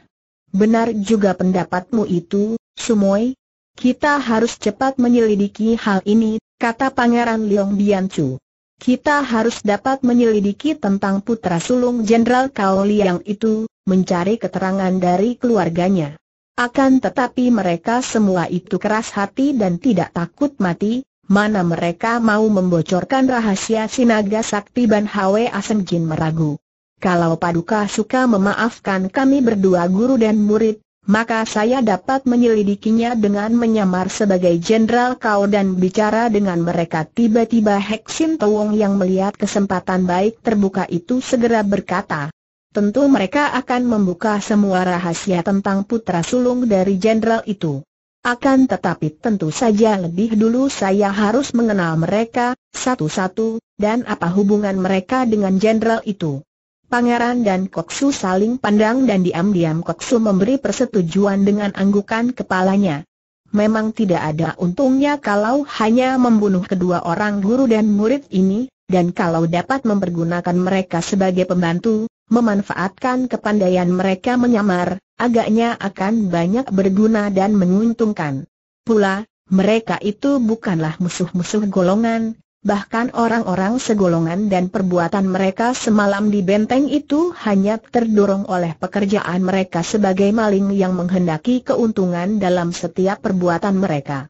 Benar juga pendapatmu itu, Sumoy. Kita harus cepat menyelidiki hal ini, kata Pangeran Leong Biancu. Kita harus dapat menyelidiki tentang putra sulung Jenderal Kao Liang itu, mencari keterangan dari keluarganya. Akan tetapi mereka semua itu keras hati dan tidak takut mati, Mana mereka mau membocorkan rahasia Sinaga Sakti Ban Hwe Asen Jin meragu. Kalau Paduka suka memaafkan kami berdua guru dan murid, maka saya dapat menyelidikinya dengan menyamar sebagai jenderal kau dan bicara dengan mereka tiba-tiba Heksin Towong yang melihat kesempatan baik terbuka itu segera berkata. Tentu mereka akan membuka semua rahasia tentang putra sulung dari jenderal itu. Akan tetapi tentu saja lebih dulu saya harus mengenal mereka, satu-satu, dan apa hubungan mereka dengan jenderal itu. Pangeran dan Koksu saling pandang dan diam-diam Koksu memberi persetujuan dengan anggukan kepalanya. Memang tidak ada untungnya kalau hanya membunuh kedua orang guru dan murid ini, dan kalau dapat mempergunakan mereka sebagai pembantu, memanfaatkan kepandaian mereka menyamar, agaknya akan banyak berguna dan menguntungkan. Pula, mereka itu bukanlah musuh-musuh golongan, bahkan orang-orang segolongan dan perbuatan mereka semalam di benteng itu hanya terdorong oleh pekerjaan mereka sebagai maling yang menghendaki keuntungan dalam setiap perbuatan mereka.